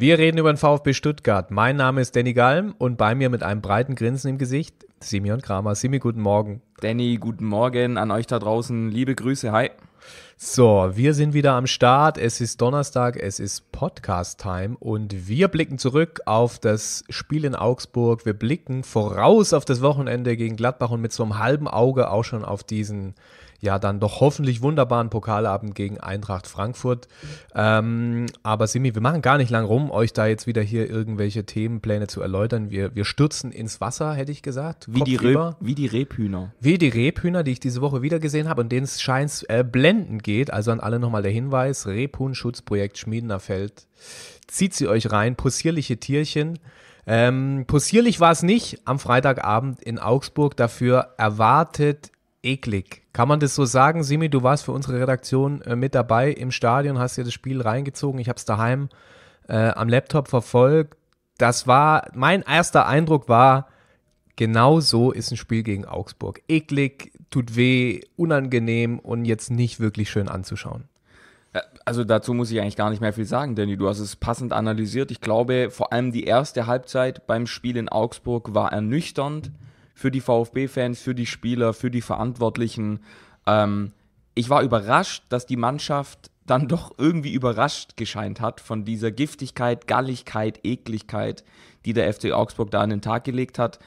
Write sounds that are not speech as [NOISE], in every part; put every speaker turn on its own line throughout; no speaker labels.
Wir reden über den VfB Stuttgart. Mein Name ist Danny Galm und bei mir mit einem breiten Grinsen im Gesicht Simeon Kramer. Simi, guten Morgen. Danny, guten Morgen an euch da draußen. Liebe Grüße, hi. So, wir sind wieder am Start. Es ist Donnerstag, es ist Podcast-Time und wir blicken zurück auf das Spiel in Augsburg. Wir blicken voraus auf das Wochenende gegen Gladbach und mit so einem halben Auge auch schon auf diesen ja dann doch hoffentlich wunderbaren Pokalabend gegen Eintracht Frankfurt. Ähm, aber Simi, wir machen gar nicht lang rum, euch da jetzt wieder hier irgendwelche Themenpläne zu erläutern. Wir, wir stürzen ins Wasser, hätte ich gesagt. Wie die, Re wie die Rebhühner. Wie die Rebhühner, die ich diese Woche wieder gesehen habe und denen es scheint äh, blendend geht. Also an alle nochmal der Hinweis, Rebhuhn-Schutzprojekt Schmiedener Zieht sie euch rein, possierliche Tierchen. Ähm, possierlich war es nicht am Freitagabend in Augsburg. Dafür erwartet eklig. Kann man das so sagen? Simi, du warst für unsere Redaktion äh, mit dabei im Stadion, hast dir das Spiel reingezogen. Ich habe es daheim äh, am Laptop verfolgt. Das war, mein erster Eindruck war, genau so ist ein Spiel gegen Augsburg. Eklig, tut weh, unangenehm und jetzt nicht wirklich schön anzuschauen. Äh, also dazu muss ich eigentlich gar nicht
mehr viel sagen, Danny. Du hast es passend analysiert. Ich glaube, vor allem die erste Halbzeit beim Spiel in Augsburg war ernüchternd für die VfB-Fans, für die Spieler, für die Verantwortlichen. Ähm, ich war überrascht, dass die Mannschaft dann doch irgendwie überrascht gescheint hat von dieser Giftigkeit, Galligkeit, Ekligkeit, die der FC Augsburg da an den Tag gelegt hat.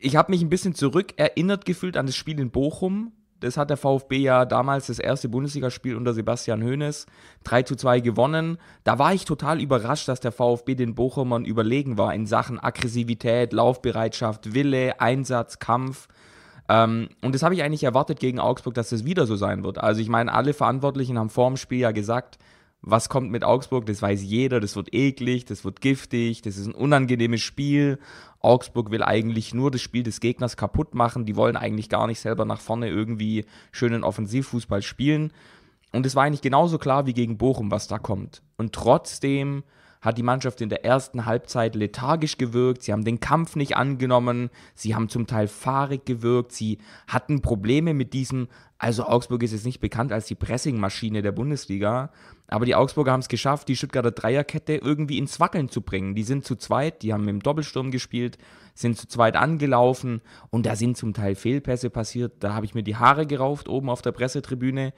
Ich habe mich ein bisschen zurückerinnert gefühlt an das Spiel in Bochum, das hat der VfB ja damals das erste Bundesligaspiel unter Sebastian Hoeneß 3 zu 2 gewonnen. Da war ich total überrascht, dass der VfB den Bochumern überlegen war in Sachen Aggressivität, Laufbereitschaft, Wille, Einsatz, Kampf. Ähm, und das habe ich eigentlich erwartet gegen Augsburg, dass das wieder so sein wird. Also ich meine, alle Verantwortlichen haben vor dem Spiel ja gesagt, was kommt mit Augsburg, das weiß jeder, das wird eklig, das wird giftig, das ist ein unangenehmes Spiel. Augsburg will eigentlich nur das Spiel des Gegners kaputt machen, die wollen eigentlich gar nicht selber nach vorne irgendwie schönen Offensivfußball spielen. Und es war eigentlich genauso klar wie gegen Bochum, was da kommt. Und trotzdem hat die Mannschaft in der ersten Halbzeit lethargisch gewirkt, sie haben den Kampf nicht angenommen, sie haben zum Teil fahrig gewirkt, sie hatten Probleme mit diesem also Augsburg ist jetzt nicht bekannt als die Pressingmaschine der Bundesliga, aber die Augsburger haben es geschafft, die Stuttgarter Dreierkette irgendwie ins Wackeln zu bringen. Die sind zu zweit, die haben im Doppelsturm gespielt, sind zu zweit angelaufen und da sind zum Teil Fehlpässe passiert. Da habe ich mir die Haare gerauft oben auf der Pressetribüne.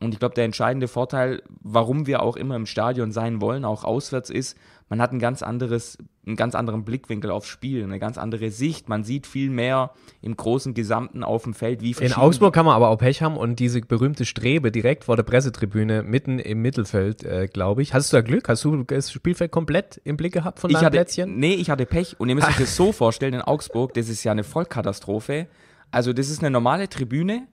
Und ich glaube, der entscheidende Vorteil, warum wir auch immer im Stadion sein wollen, auch auswärts ist, man hat ein ganz anderes, einen ganz anderen Blickwinkel aufs Spiel, eine ganz andere Sicht. Man sieht viel mehr im großen Gesamten auf dem Feld, wie In Augsburg
kann man aber auch Pech haben und diese berühmte Strebe direkt vor der Pressetribüne mitten im Mittelfeld, äh, glaube ich. Hast du da Glück? Hast du das Spielfeld komplett im Blick gehabt von ich deinem Plätzchen? Nee, ich hatte Pech und ihr müsst euch das so [LAUGHS]
vorstellen, in Augsburg, das ist ja eine Vollkatastrophe. Also das ist eine normale Tribüne,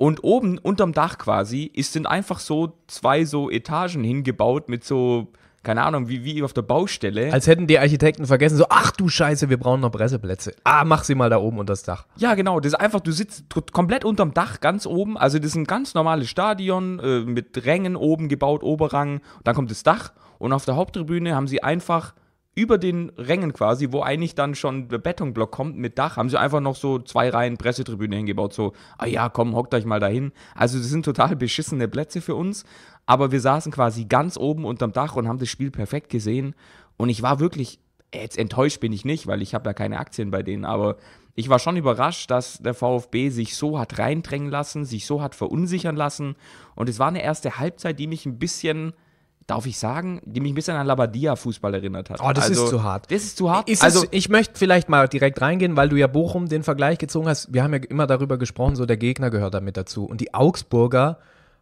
und oben unterm Dach quasi ist, sind einfach so zwei so Etagen hingebaut mit so keine Ahnung, wie, wie auf der Baustelle. Als
hätten die Architekten vergessen, so, ach du Scheiße, wir brauchen noch Presseplätze. Ah, mach sie mal da oben unter das Dach.
Ja, genau, das ist einfach, du sitzt komplett unterm Dach, ganz oben. Also das ist ein ganz normales Stadion äh, mit Rängen oben gebaut, Oberrang. Dann kommt das Dach und auf der Haupttribüne haben sie einfach über den Rängen quasi, wo eigentlich dann schon der Betonblock kommt mit Dach, haben sie einfach noch so zwei Reihen Pressetribüne hingebaut. So, ah ja, komm, hockt euch mal dahin. Also, das sind total beschissene Plätze für uns. Aber wir saßen quasi ganz oben unterm Dach und haben das Spiel perfekt gesehen. Und ich war wirklich, äh, jetzt enttäuscht bin ich nicht, weil ich habe ja keine Aktien bei denen, aber ich war schon überrascht, dass der VfB sich so hat reindrängen lassen, sich so hat verunsichern lassen. Und es war eine erste Halbzeit, die mich ein bisschen darf ich sagen,
die mich ein bisschen an Labadia-Fußball erinnert hat. Oh, das also, ist zu hart. Das ist zu hart. Ist also, es, ich möchte vielleicht mal direkt reingehen, weil du ja Bochum den Vergleich gezogen hast. Wir haben ja immer darüber gesprochen, so der Gegner gehört damit dazu. Und die Augsburger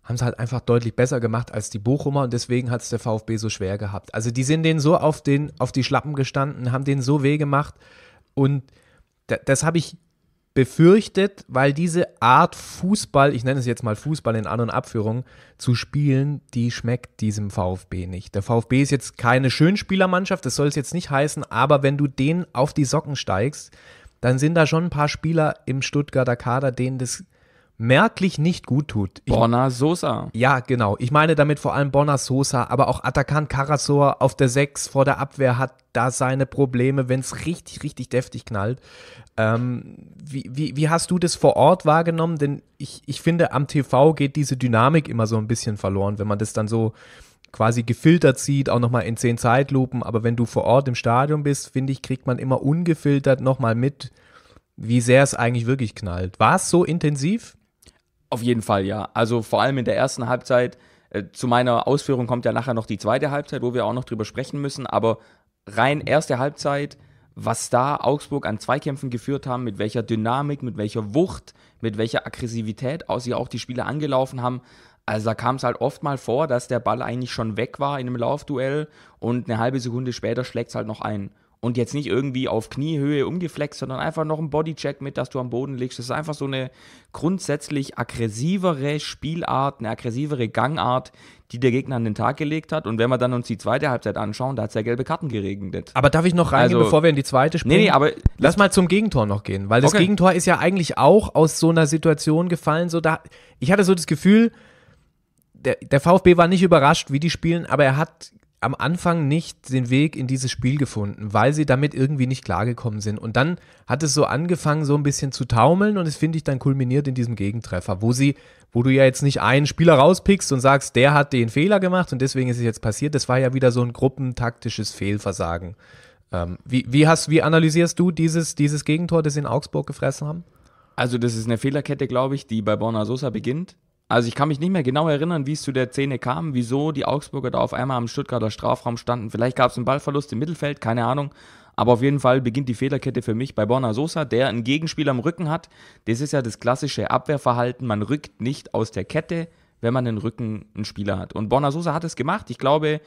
haben es halt einfach deutlich besser gemacht als die Bochumer und deswegen hat es der VfB so schwer gehabt. Also die sind denen so auf, den, auf die Schlappen gestanden, haben denen so weh gemacht und das habe ich befürchtet, weil diese Art Fußball, ich nenne es jetzt mal Fußball in An- und Abführung, zu spielen, die schmeckt diesem VfB nicht. Der VfB ist jetzt keine Schönspielermannschaft, das soll es jetzt nicht heißen, aber wenn du denen auf die Socken steigst, dann sind da schon ein paar Spieler im Stuttgarter Kader, denen das merklich nicht gut tut. Ich, Borna Sosa. Ja, genau. Ich meine damit vor allem Borna Sosa, aber auch Atakan Karasor auf der 6 vor der Abwehr hat da seine Probleme, wenn es richtig, richtig deftig knallt. Ähm, wie, wie, wie hast du das vor Ort wahrgenommen? Denn ich, ich finde, am TV geht diese Dynamik immer so ein bisschen verloren, wenn man das dann so quasi gefiltert sieht, auch nochmal in zehn Zeitlupen. Aber wenn du vor Ort im Stadion bist, finde ich, kriegt man immer ungefiltert nochmal mit, wie sehr es eigentlich wirklich knallt. War es so intensiv? Auf
jeden Fall, ja. Also vor allem in der ersten Halbzeit. Äh, zu meiner Ausführung kommt ja nachher noch die zweite Halbzeit, wo wir auch noch drüber sprechen müssen. Aber rein erste Halbzeit, was da Augsburg an Zweikämpfen geführt haben, mit welcher Dynamik, mit welcher Wucht, mit welcher Aggressivität aus sie auch die Spiele angelaufen haben. Also da kam es halt oft mal vor, dass der Ball eigentlich schon weg war in einem Laufduell und eine halbe Sekunde später schlägt es halt noch ein und jetzt nicht irgendwie auf Kniehöhe umgeflext, sondern einfach noch ein Bodycheck mit, dass du am Boden liegst. Das ist einfach so eine grundsätzlich aggressivere Spielart, eine aggressivere Gangart, die der Gegner an den Tag gelegt hat. Und wenn wir dann uns
die zweite Halbzeit anschauen, da hat es ja gelbe Karten geregnet. Aber darf ich noch reingehen, also, bevor wir in die zweite spielen? Nee, nee, aber lass mal zum Gegentor noch gehen, weil das okay. Gegentor ist ja eigentlich auch aus so einer Situation gefallen. So da, ich hatte so das Gefühl, der, der VfB war nicht überrascht, wie die spielen, aber er hat am Anfang nicht den Weg in dieses Spiel gefunden, weil sie damit irgendwie nicht klargekommen sind. Und dann hat es so angefangen, so ein bisschen zu taumeln und es finde ich dann kulminiert in diesem Gegentreffer, wo sie, wo du ja jetzt nicht einen Spieler rauspickst und sagst, der hat den Fehler gemacht und deswegen ist es jetzt passiert. Das war ja wieder so ein gruppentaktisches Fehlversagen. Ähm, wie, wie, hast, wie analysierst du dieses, dieses Gegentor, das sie in Augsburg gefressen haben? Also, das ist eine Fehlerkette, glaube ich, die bei Borna Sosa
beginnt also ich kann mich nicht mehr genau erinnern, wie es zu der Szene kam, wieso die Augsburger da auf einmal am Stuttgarter Strafraum standen. Vielleicht gab es einen Ballverlust im Mittelfeld, keine Ahnung. Aber auf jeden Fall beginnt die Fehlerkette für mich bei Borna Sosa, der einen Gegenspieler am Rücken hat. Das ist ja das klassische Abwehrverhalten. Man rückt nicht aus der Kette, wenn man den Rücken einen Spieler hat. Und Borna Sosa hat es gemacht. Ich glaube,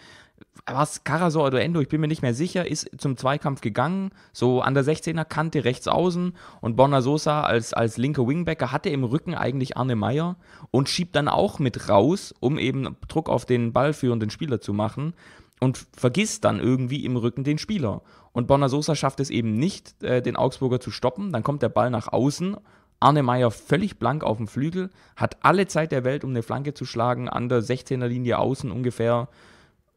was Karasor oder Endo, ich bin mir nicht mehr sicher, ist zum Zweikampf gegangen, so an der 16er Kante rechts außen und Bonner Sosa als, als linker Wingbacker hatte im Rücken eigentlich Arne Meyer und schiebt dann auch mit raus, um eben Druck auf den ballführenden Spieler zu machen und vergisst dann irgendwie im Rücken den Spieler. Und Bonner Sosa schafft es eben nicht, äh, den Augsburger zu stoppen, dann kommt der Ball nach außen Arne Meyer völlig blank auf dem Flügel, hat alle Zeit der Welt, um eine Flanke zu schlagen, an der 16er Linie außen ungefähr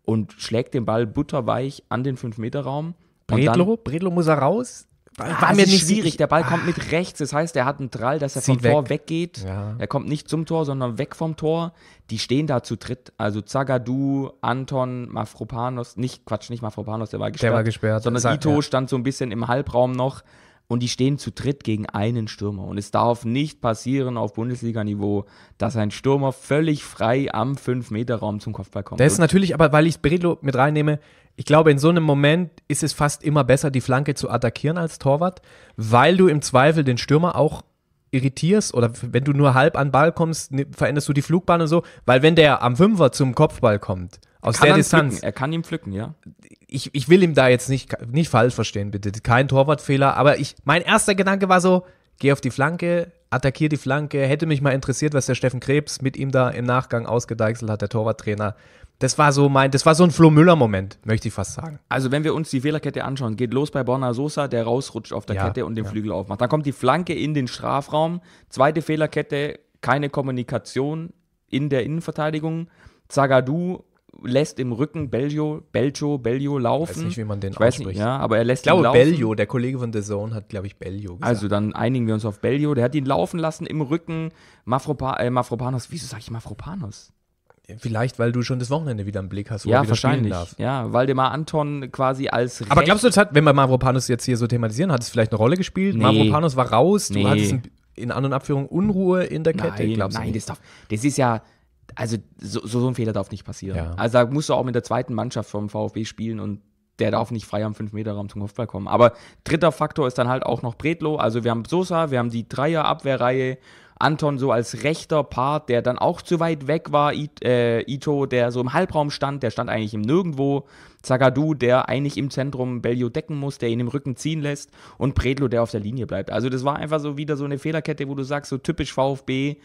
und schlägt den Ball butterweich an den 5-Meter-Raum. Bredlo? Bredlo muss er raus? War, ah, war mir nicht schwierig. Der Ball ah. kommt mit rechts. Das heißt, er hat einen Drall, dass er Zieht vom weg. Tor weggeht. Ja. Er kommt nicht zum Tor, sondern weg vom Tor. Die stehen da zu dritt. Also Zagadou, Anton, Mafropanos. Nicht, Quatsch, nicht Mafropanos, der war gesperrt. Der war gesperrt. Sondern Ito ja. stand so ein bisschen im Halbraum noch und die stehen zu dritt gegen einen Stürmer. Und es darf nicht passieren auf Bundesliga-Niveau, dass ein Stürmer völlig frei am 5-Meter-Raum zum Kopfball kommt. Das ist natürlich,
aber weil ich Bredlo mit reinnehme, ich glaube, in so einem Moment ist es fast immer besser, die Flanke zu attackieren als Torwart, weil du im Zweifel den Stürmer auch irritierst oder wenn du nur halb an Ball kommst, veränderst du die Flugbahn und so, weil wenn der am Fünfer zum Kopfball kommt aus der Distanz. Pflücken. Er kann ihn pflücken, ja. Ich, ich will ihm da jetzt nicht, nicht falsch verstehen, bitte. Kein Torwartfehler, aber ich, mein erster Gedanke war so, geh auf die Flanke, attackier die Flanke. Hätte mich mal interessiert, was der Steffen Krebs mit ihm da im Nachgang ausgedeichselt hat, der Torwarttrainer. Das war so mein, das war so ein Flo Müller-Moment, möchte ich fast sagen.
Also wenn wir uns die Fehlerkette anschauen, geht los bei Borna Sosa, der rausrutscht auf der ja, Kette und den ja. Flügel aufmacht. Dann kommt die Flanke in den Strafraum, zweite Fehlerkette, keine Kommunikation in der Innenverteidigung. Zagadou lässt im Rücken Belgio, Belgio, Belgio laufen. Ich weiß nicht, wie man den ich ausspricht. Nicht, ja, aber er lässt ich glaube, ihn laufen. Belgio, der
Kollege von The Zone hat, glaube ich, Belgio gesagt. Also
dann einigen wir uns auf Belgio. Der hat ihn laufen lassen im Rücken. Mafropa äh, Mafropanos, wieso sage ich Mafropanos? Vielleicht, weil du schon das Wochenende wieder im Blick hast, wo ja, er wieder wahrscheinlich. spielen darf. Ja, Waldemar Anton quasi als Aber glaubst
du, das hat, wenn wir Mavropanos jetzt hier so thematisieren, hat es vielleicht eine Rolle gespielt? Nee. Mavropanos war raus, nee. du hattest
in An- und Abführung Unruhe in der Kette, nein, glaubst du? Nein, das, darf, das ist ja also so, so ein Fehler darf nicht passieren. Ja. Also da musst du auch mit der zweiten Mannschaft vom VfB spielen und der darf nicht frei am 5-Meter-Raum zum Kopfball kommen. Aber dritter Faktor ist dann halt auch noch Bredlo. Also wir haben Sosa, wir haben die Dreier-Abwehrreihe, Anton so als rechter Part, der dann auch zu weit weg war, I äh, Ito, der so im Halbraum stand, der stand eigentlich im Nirgendwo, Zagadou, der eigentlich im Zentrum Bellio decken muss, der ihn im Rücken ziehen lässt und Bredlo, der auf der Linie bleibt. Also das war einfach so wieder so eine Fehlerkette, wo du sagst, so typisch VfB,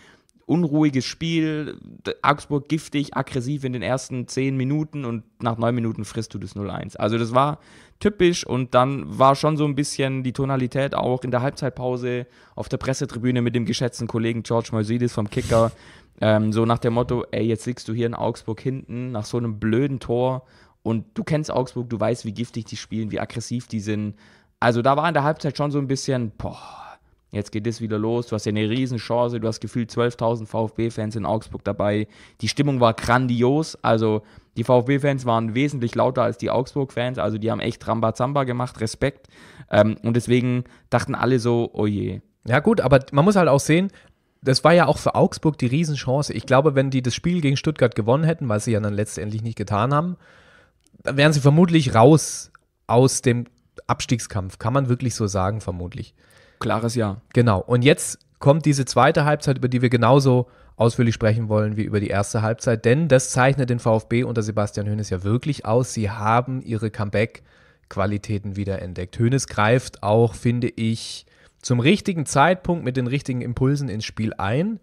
unruhiges Spiel, Augsburg giftig, aggressiv in den ersten zehn Minuten und nach neun Minuten frisst du das 0-1. Also das war typisch und dann war schon so ein bisschen die Tonalität auch in der Halbzeitpause auf der Pressetribüne mit dem geschätzten Kollegen George Mercedes vom Kicker, [LAUGHS] ähm, so nach dem Motto, ey, jetzt liegst du hier in Augsburg hinten nach so einem blöden Tor und du kennst Augsburg, du weißt, wie giftig die spielen, wie aggressiv die sind. Also da war in der Halbzeit schon so ein bisschen, boah, Jetzt geht es wieder los. Du hast ja eine Riesenchance. Du hast gefühlt 12.000 VfB-Fans in Augsburg dabei. Die Stimmung war grandios. Also die VfB-Fans waren wesentlich lauter als die Augsburg-Fans. Also die haben echt Rambazamba gemacht. Respekt. Ähm, und deswegen
dachten alle so, oh je. Ja gut, aber man muss halt auch sehen, das war ja auch für Augsburg die Riesenchance. Ich glaube, wenn die das Spiel gegen Stuttgart gewonnen hätten, was sie ja dann letztendlich nicht getan haben, dann wären sie vermutlich raus aus dem Abstiegskampf. Kann man wirklich so sagen, vermutlich. Klares Ja. Genau. Und jetzt kommt diese zweite Halbzeit, über die wir genauso ausführlich sprechen wollen wie über die erste Halbzeit, denn das zeichnet den VfB unter Sebastian Hoeneß ja wirklich aus. Sie haben ihre Comeback-Qualitäten wiederentdeckt. Hoeneß greift auch, finde ich, zum richtigen Zeitpunkt mit den richtigen Impulsen ins Spiel ein.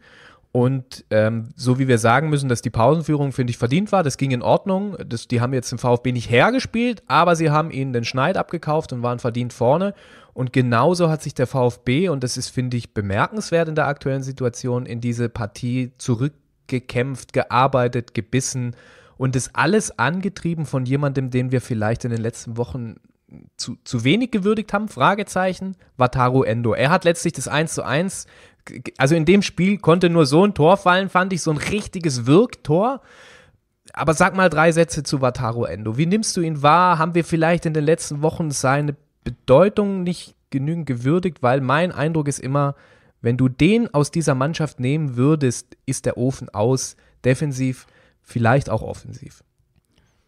Und ähm, so wie wir sagen müssen, dass die Pausenführung, finde ich, verdient war, das ging in Ordnung. Das, die haben jetzt den VfB nicht hergespielt, aber sie haben ihnen den Schneid abgekauft und waren verdient vorne. Und genauso hat sich der VfB, und das ist, finde ich, bemerkenswert in der aktuellen Situation, in diese Partie zurückgekämpft, gearbeitet, gebissen und das alles angetrieben von jemandem, den wir vielleicht in den letzten Wochen zu, zu wenig gewürdigt haben, Fragezeichen, Wataru Endo. Er hat letztlich das 1 zu 1, also in dem Spiel konnte nur so ein Tor fallen, fand ich, so ein richtiges Wirktor. Aber sag mal drei Sätze zu Wataru Endo. Wie nimmst du ihn wahr? Haben wir vielleicht in den letzten Wochen seine Bedeutung nicht genügend gewürdigt, weil mein Eindruck ist immer, wenn du den aus dieser Mannschaft nehmen würdest, ist der Ofen aus, defensiv, vielleicht auch offensiv.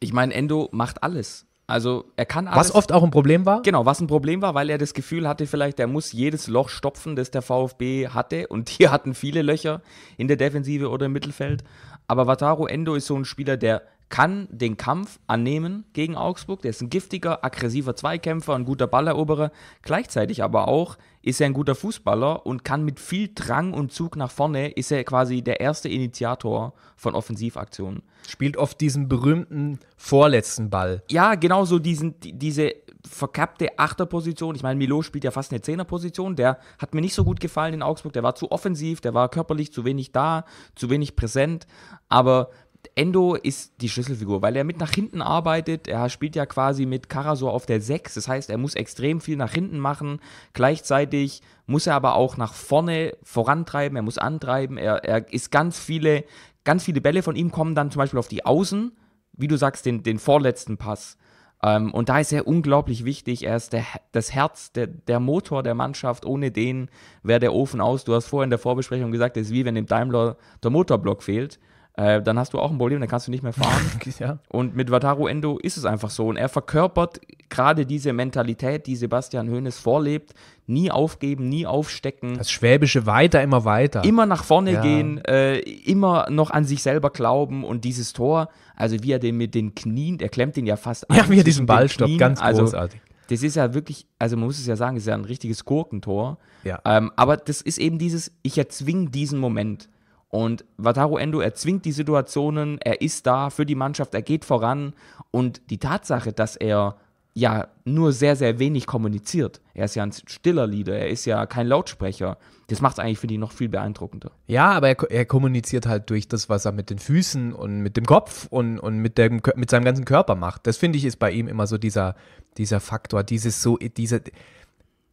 Ich meine, Endo
macht alles. Also er kann alles. Was oft auch ein Problem war? Genau, was ein Problem war, weil er das Gefühl hatte, vielleicht, er muss jedes Loch stopfen, das der VfB hatte. Und [LAUGHS] die hatten viele Löcher in der Defensive oder im Mittelfeld. Aber Wataru Endo ist so ein Spieler, der kann den Kampf annehmen gegen Augsburg. Der ist ein giftiger, aggressiver Zweikämpfer, ein guter Balleroberer. Gleichzeitig aber auch ist er ein guter Fußballer und kann mit viel Drang und Zug nach vorne, ist er quasi der erste Initiator von Offensivaktionen. Spielt oft diesen berühmten vorletzten Ball. Ja, genau so diesen, diese verkappte Achterposition. Ich meine, Milo spielt ja fast eine Zehnerposition. Der hat mir nicht so gut gefallen in Augsburg. Der war zu offensiv, der war körperlich zu wenig da, zu wenig präsent. Aber Endo ist die Schlüsselfigur, weil er mit nach hinten arbeitet. Er spielt ja quasi mit Karasor auf der 6. Das heißt, er muss extrem viel nach hinten machen. Gleichzeitig muss er aber auch nach vorne vorantreiben, er muss antreiben. Er, er ist ganz viele, ganz viele Bälle von ihm kommen dann zum Beispiel auf die Außen, wie du sagst, den, den vorletzten Pass. Ähm, und da ist er unglaublich wichtig. Er ist der, das Herz, der, der Motor der Mannschaft. Ohne den wäre der Ofen aus. Du hast vorhin in der Vorbesprechung gesagt, es ist wie wenn dem Daimler der Motorblock fehlt. Äh, dann hast du auch ein Problem, dann kannst du nicht mehr fahren. [LAUGHS] ja. Und mit Wataru Endo ist es einfach so. Und er verkörpert gerade diese Mentalität, die Sebastian Hoeneß vorlebt. Nie aufgeben, nie aufstecken. Das
Schwäbische weiter, immer weiter. Immer nach vorne ja. gehen,
äh, immer noch an sich selber glauben. Und dieses Tor, also wie er den mit den Knien, er klemmt den ja fast an. Ja, wie er diesen Ball stoppt, ganz also, großartig. Also, das ist ja wirklich, also man muss es ja sagen, es ist ja ein richtiges Gurkentor. Ja. Ähm, aber das ist eben dieses, ich erzwinge diesen Moment. Und Wataru Endo erzwingt die Situationen, er ist da für die Mannschaft, er geht voran. Und die Tatsache, dass er ja nur sehr, sehr wenig kommuniziert. Er ist ja ein stiller Leader, er ist ja kein Lautsprecher. Das macht es eigentlich, für die noch viel beeindruckender.
Ja, aber er, er, kommuniziert halt durch das, was er mit den Füßen und mit dem Kopf und, und mit, dem, mit seinem ganzen Körper macht. Das finde ich ist bei ihm immer so dieser, dieser Faktor, dieses so, diese,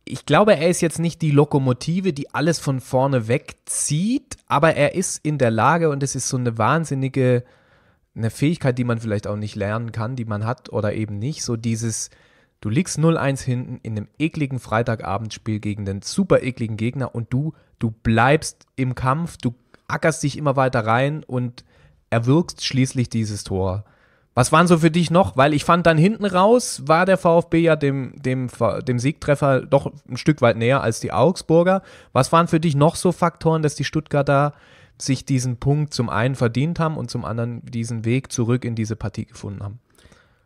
ich glaube, er ist jetzt nicht die Lokomotive, die alles von vorne wegzieht, aber er ist in der Lage und es ist so eine wahnsinnige eine Fähigkeit, die man vielleicht auch nicht lernen kann, die man hat oder eben nicht, so dieses du liegst 0-1 hinten in einem ekligen Freitagabendspiel gegen den super ekligen Gegner und du du bleibst im Kampf, du ackerst dich immer weiter rein und erwirkst schließlich dieses Tor. Was waren so für dich noch? Weil ich fand dann hinten raus war der VfB ja dem, dem, dem Siegtreffer doch ein Stück weit näher als die Augsburger. Was waren für dich noch so Faktoren, dass die Stuttgarter sich diesen Punkt zum einen verdient haben und zum anderen diesen Weg zurück in diese Partie gefunden haben?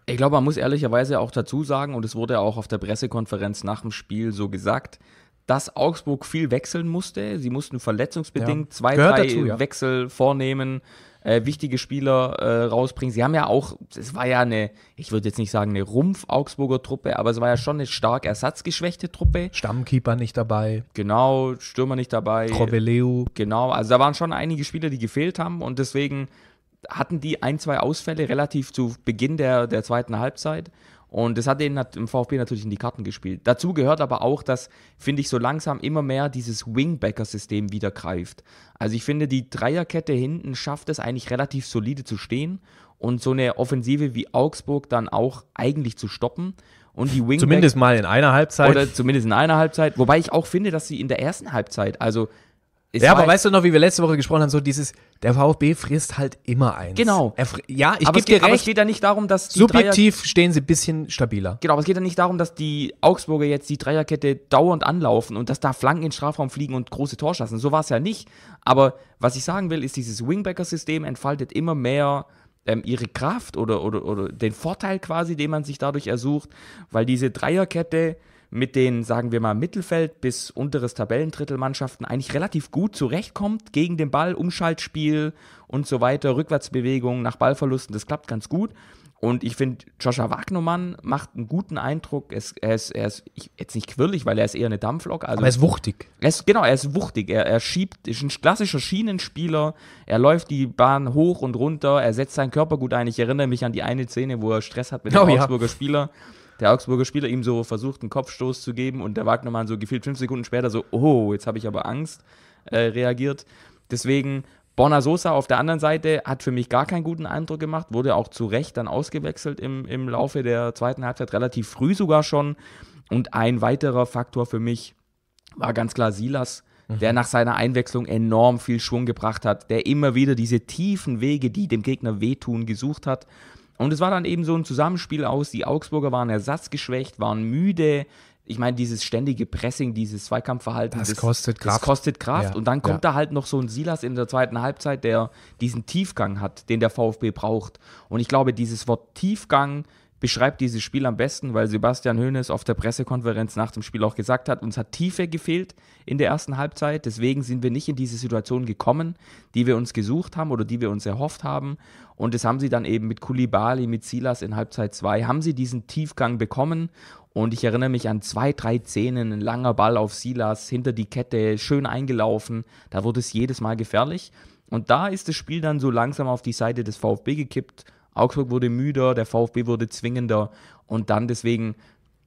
Ich glaube, man muss ehrlicherweise auch dazu sagen, und es wurde auch auf der Pressekonferenz nach dem Spiel so gesagt, dass Augsburg viel wechseln musste. Sie mussten verletzungsbedingt ja. zwei, Gehört drei dazu, ja. Wechsel vornehmen äh, wichtige Spieler äh, rausbringen. Sie haben ja auch, es war ja eine, ich würde jetzt nicht sagen eine Rumpf-Augsburger Truppe, aber es war ja schon eine stark ersatzgeschwächte Truppe.
Stammkeeper nicht dabei.
Genau, Stürmer nicht dabei. Corbeleu. Genau, also da waren schon einige Spieler, die gefehlt haben und deswegen hatten die ein, zwei Ausfälle relativ zu Beginn der, der zweiten Halbzeit. Und das hat den VfB natürlich in die Karten gespielt. Dazu gehört aber auch, dass, finde ich, so langsam immer mehr dieses Wingbacker-System wieder greift. Also ich finde, die Dreierkette hinten schafft es eigentlich relativ solide zu stehen und so eine Offensive wie Augsburg dann auch eigentlich zu stoppen. Und die Wingback, zumindest mal in einer Halbzeit. Oder zumindest in einer Halbzeit. Wobei
ich auch finde, dass sie in der ersten Halbzeit, also ja, aber weißt du noch, wie wir letzte Woche gesprochen haben, so dieses, der VfB frisst halt immer eins. Genau. Er, ja, ich gebe dir recht. Aber es geht
ja nicht darum, dass die Subjektiv
Dreier stehen sie ein bisschen stabiler.
Genau, aber es geht ja nicht darum, dass die Augsburger jetzt die Dreierkette dauernd anlaufen und dass da Flanken in den Strafraum fliegen und große Torschancen. So war es ja nicht. Aber was ich sagen will, ist, dieses Wingbacker-System entfaltet immer mehr ähm, ihre Kraft oder, oder, oder den Vorteil quasi, den man sich dadurch ersucht, weil diese Dreierkette mit den, sagen wir mal, Mittelfeld- bis unteres Tabellendrittelmannschaften eigentlich relativ gut zurechtkommt gegen den Ball, Umschaltspiel und so weiter, Rückwärtsbewegungen nach Ballverlusten, das klappt ganz gut. Und ich finde, Joscha Wagnermann macht einen guten Eindruck. Er ist, er ist, er ist ich, jetzt nicht quirlig, weil er ist eher eine Dampflok. Also Aber er ist wuchtig. Er ist, genau, er ist wuchtig. Er, er schiebt, ist ein klassischer Schienenspieler. Er läuft die Bahn hoch und runter. Er setzt seinen Körper gut ein. Ich erinnere mich an die eine Szene, wo er Stress hat mit dem oh, Augsburger ja. Spieler der Augsburger Spieler ihm so versucht, einen Kopfstoß zu geben und der Wagnermann so gefühlt fünf Sekunden später so, oh, jetzt habe ich aber Angst, äh, reagiert. Deswegen, Borna Sosa auf der anderen Seite hat für mich gar keinen guten Eindruck gemacht, wurde auch zu Recht dann ausgewechselt im, im Laufe der zweiten Halbzeit, relativ früh sogar schon. Und ein weiterer Faktor für mich war ganz klar Silas, mhm. der nach seiner Einwechslung enorm viel Schwung gebracht hat, der immer wieder diese tiefen Wege, die dem Gegner wehtun, gesucht hat. Und es war dann eben so ein Zusammenspiel aus, die Augsburger waren ersatzgeschwächt, waren müde. Ich meine, dieses ständige Pressing, dieses Zweikampfverhalten, das, das kostet Kraft. Das kostet Kraft. Ja, und dann kommt ja. da halt noch so ein Silas in der zweiten Halbzeit, der diesen Tiefgang hat, den der VfB braucht. Und ich glaube, dieses Wort Tiefgang beschreibt dieses Spiel am besten, weil Sebastian Hoeneß auf der Pressekonferenz nach dem Spiel auch gesagt hat, uns hat Tiefe gefehlt in der ersten Halbzeit, deswegen sind wir nicht in diese Situation gekommen, die wir uns gesucht haben oder die wir uns erhofft haben und das haben sie dann eben mit Kulibali, mit Silas in Halbzeit 2, haben sie diesen Tiefgang bekommen und ich erinnere mich an zwei, drei Szenen, ein langer Ball auf Silas, hinter die Kette, schön eingelaufen, da wurde es jedes Mal gefährlich und da ist das Spiel dann so langsam auf die Seite des VfB gekippt Augsburg wurde müder, der VfB wurde zwingender und dann deswegen,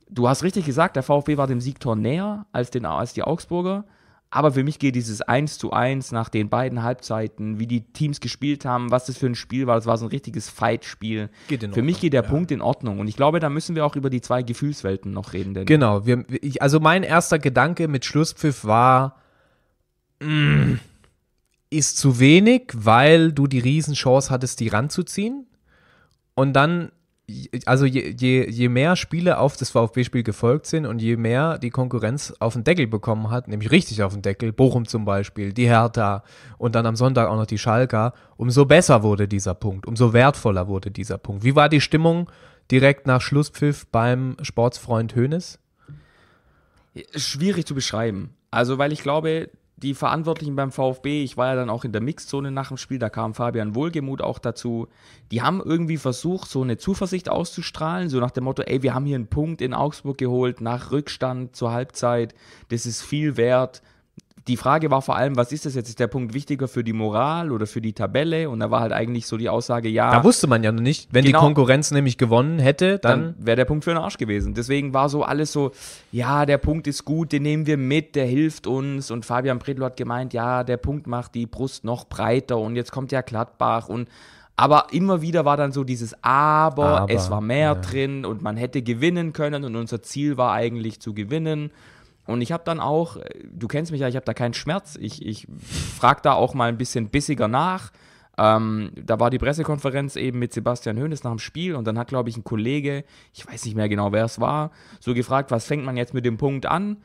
du hast richtig gesagt, der VfB war dem Siegtor näher als, den, als die Augsburger. Aber für mich geht dieses 1 zu 1 nach den beiden Halbzeiten, wie die Teams gespielt haben, was das für ein Spiel war, das war so ein richtiges Fight-Spiel. Für mich geht der ja. Punkt in Ordnung.
Und ich glaube, da müssen wir auch über die zwei Gefühlswelten noch reden. genau, wir, ich, also mein erster Gedanke mit Schlusspfiff war, mm, ist zu wenig, weil du die Riesenchance hattest, die ranzuziehen. Und dann, also je, je, je mehr Spiele auf das VfB-Spiel gefolgt sind und je mehr die Konkurrenz auf den Deckel bekommen hat, nämlich richtig auf den Deckel, Bochum zum Beispiel, die Hertha und dann am Sonntag auch noch die Schalker, umso besser wurde dieser Punkt, umso wertvoller wurde dieser Punkt. Wie war die Stimmung direkt nach Schlusspfiff beim Sportsfreund Hoeneß? Schwierig zu
beschreiben. Also, weil ich glaube, die Verantwortlichen beim VfB, ich war ja dann auch in der Mixzone nach dem Spiel, da kam Fabian Wohlgemuth auch dazu, die haben irgendwie versucht, so eine Zuversicht auszustrahlen, so nach dem Motto, ey, wir haben hier einen Punkt in Augsburg geholt, nach Rückstand zur Halbzeit, das ist viel wert, die Frage war vor allem, was ist das jetzt? Ist der Punkt wichtiger für die Moral oder für die Tabelle? Und da war halt eigentlich so die Aussage, ja. Da wusste
man ja noch nicht. Wenn genau, die Konkurrenz nämlich gewonnen
hätte, dann, dann wäre der Punkt für den Arsch gewesen. Deswegen war so alles so, ja, der Punkt ist gut, den nehmen wir mit, der hilft uns. Und Fabian Predlo hat gemeint, ja, der Punkt macht die Brust noch breiter und jetzt kommt ja Gladbach und aber immer wieder war dann so dieses Aber, aber es war mehr ja. drin und man hätte gewinnen können und unser Ziel war eigentlich zu gewinnen. Und ich habe dann auch, äh, du kennst mich ja, ich habe da keinen Schmerz. Ich, ich frage da auch mal ein bisschen bissiger nach. Ähm, da war die Pressekonferenz eben mit Sebastian Hoeneß nach dem Spiel und dann hat, glaube ich, ein Kollege, ich weiß nicht mehr genau, wer es war, so gefragt, was fängt man jetzt mit dem Punkt an?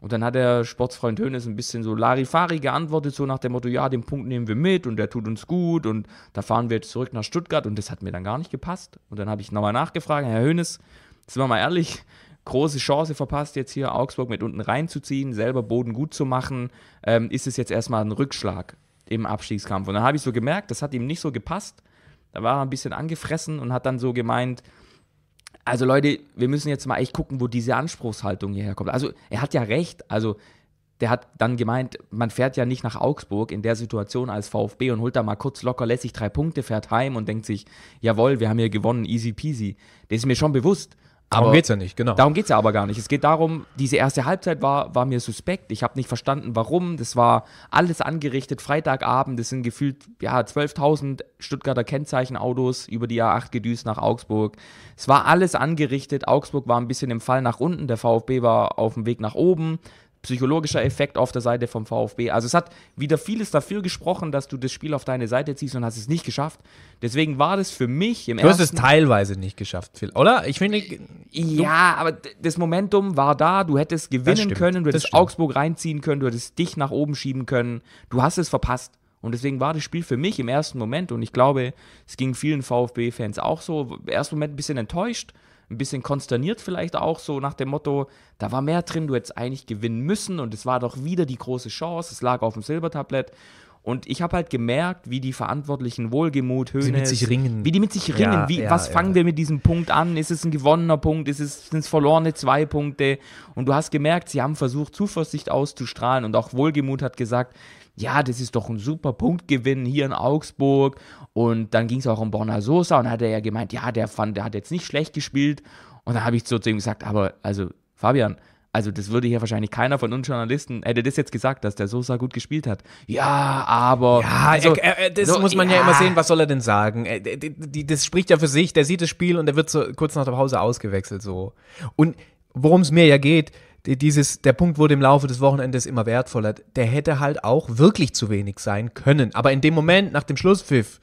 Und dann hat der Sportsfreund Hoeneß ein bisschen so Larifari geantwortet, so nach dem Motto, ja, den Punkt nehmen wir mit und der tut uns gut und da fahren wir jetzt zurück nach Stuttgart und das hat mir dann gar nicht gepasst. Und dann habe ich nochmal nachgefragt, Herr Hoeneß, sind wir mal ehrlich, große Chance verpasst, jetzt hier Augsburg mit unten reinzuziehen, selber Boden gut zu machen, ähm, ist es jetzt erstmal ein Rückschlag im Abstiegskampf. Und dann habe ich so gemerkt, das hat ihm nicht so gepasst. Da war er ein bisschen angefressen und hat dann so gemeint, also Leute, wir müssen jetzt mal echt gucken, wo diese Anspruchshaltung hierher kommt. Also er hat ja recht, also der hat dann gemeint, man fährt ja nicht nach Augsburg in der Situation als VfB und holt da mal kurz locker lässig drei Punkte, fährt heim und denkt sich, jawohl, wir haben hier gewonnen, easy peasy. Das ist mir schon bewusst. Darum geht es ja nicht, genau. Darum geht es ja aber gar nicht. Es geht darum, diese erste Halbzeit war, war mir suspekt. Ich habe nicht verstanden, warum. Das war alles angerichtet. Freitagabend, es sind gefühlt ja, 12.000 Stuttgarter Kennzeichenautos über die A8 gedüst nach Augsburg. Es war alles angerichtet. Augsburg war ein bisschen im Fall nach unten. Der VfB war auf dem Weg nach oben psychologischer Effekt auf der Seite vom VfB. Also es hat wieder vieles dafür gesprochen, dass du das Spiel auf deine Seite ziehst und hast es nicht geschafft. Deswegen war das für mich im du ersten... Du hast es
teilweise nicht geschafft,
Phil, oder? Ich finde... Äh, ja, aber das Momentum war da, du hättest gewinnen können, du hättest Augsburg reinziehen können, du hättest dich nach oben schieben können. Du hast es verpasst. Und deswegen war das Spiel für mich im ersten Moment, und ich glaube, es ging vielen VfB-Fans auch so, im ersten Moment ein bisschen enttäuscht, ein bisschen konsterniert vielleicht auch, so nach dem Motto, da war mehr drin, du hättest eigentlich gewinnen müssen und es war doch wieder die große Chance, es lag auf dem Silbertablett. Und ich habe halt gemerkt, wie die Verantwortlichen Wohlgemut, Höhne, wie die mit sich ringen, ja, wie, ja, was ja. fangen wir mit diesem Punkt an? Ist es ein gewonnener Punkt? Ist es, sind es verlorene zwei Punkte? Und du hast gemerkt, sie haben versucht, Zuversicht auszustrahlen und auch Wohlgemut hat gesagt, ja, das ist doch ein super Punktgewinn hier in Augsburg. Und dann ging es auch um Borna Sosa und hat er ja gemeint, ja, der fand, der hat jetzt nicht schlecht gespielt. Und dann habe ich so zu ihm gesagt, aber also Fabian, also das würde hier wahrscheinlich keiner von uns
Journalisten hätte das jetzt gesagt, dass der Sosa gut gespielt hat. Ja, aber ja, also, er, er, das so, muss man ja. ja. immer sehen. Was soll er denn sagen? Äh, er, die, die, das spricht ja für sich. Der sieht das Spiel und der wird so kurz nach der Pause ausgewechselt so. Und worum es mir ja geht, dieses, der Punkt wurde im Laufe des Wochenendes immer wertvoller. Der hätte halt auch wirklich zu wenig sein können. Aber in dem Moment, nach dem Schlusspfiff,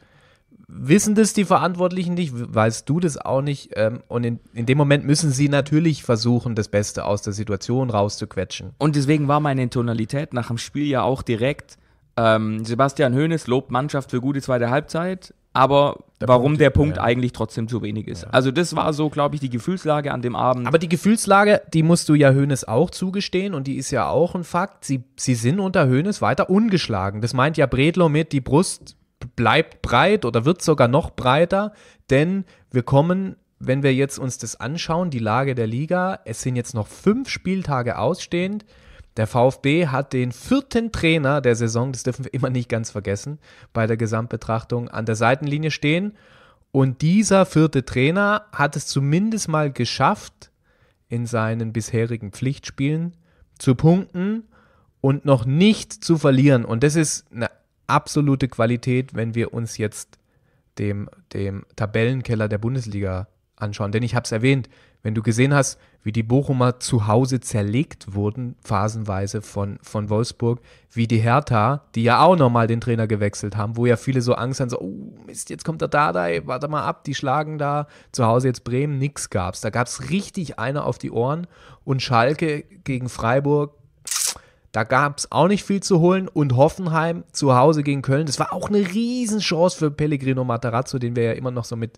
wissen das die Verantwortlichen nicht, weißt du das auch nicht. Ähm, und in, in dem Moment müssen sie natürlich versuchen, das Beste aus der Situation rauszuquetschen. Und deswegen
war meine Tonalität nach dem Spiel ja auch direkt. Ähm, Sebastian Hoeneß lobt Mannschaft für gute zweite Halbzeit aber der warum Punkt, der Punkt ja. eigentlich trotzdem zu wenig ist. Ja. Also das war so, glaube
ich, die Gefühlslage an dem Abend. Aber die Gefühlslage, die musst du ja Hönes auch zugestehen und die ist ja auch ein Fakt. Sie, sie sind unter Hönes weiter ungeschlagen. Das meint ja Bredlo mit, die Brust bleibt breit oder wird sogar noch breiter, denn wir kommen, wenn wir jetzt uns das anschauen, die Lage der Liga, es sind jetzt noch fünf Spieltage ausstehend. Der VfB hat den vierten Trainer der Saison, das dürfen wir immer nicht ganz vergessen, bei der Gesamtbetrachtung an der Seitenlinie stehen. Und dieser vierte Trainer hat es zumindest mal geschafft, in seinen bisherigen Pflichtspielen zu punkten und noch nicht zu verlieren. Und das ist eine absolute Qualität, wenn wir uns jetzt dem, dem Tabellenkeller der Bundesliga anschauen. Denn ich habe es erwähnt, wenn du gesehen hast, wie die Bochumer zu Hause zerlegt wurden, phasenweise von, von Wolfsburg, wie die Hertha, die ja auch nochmal den Trainer gewechselt haben, wo ja viele so Angst haben, so, oh Mist, jetzt kommt der Dardai, warte mal ab, die schlagen da zu Hause jetzt Bremen, nix gab's. Da gab's richtig einer auf die Ohren und Schalke gegen Freiburg, da gab's auch nicht viel zu holen und Hoffenheim zu Hause gegen Köln, das war auch eine Riesenchance für Pellegrino Matarazzo, den wir ja immer noch so mit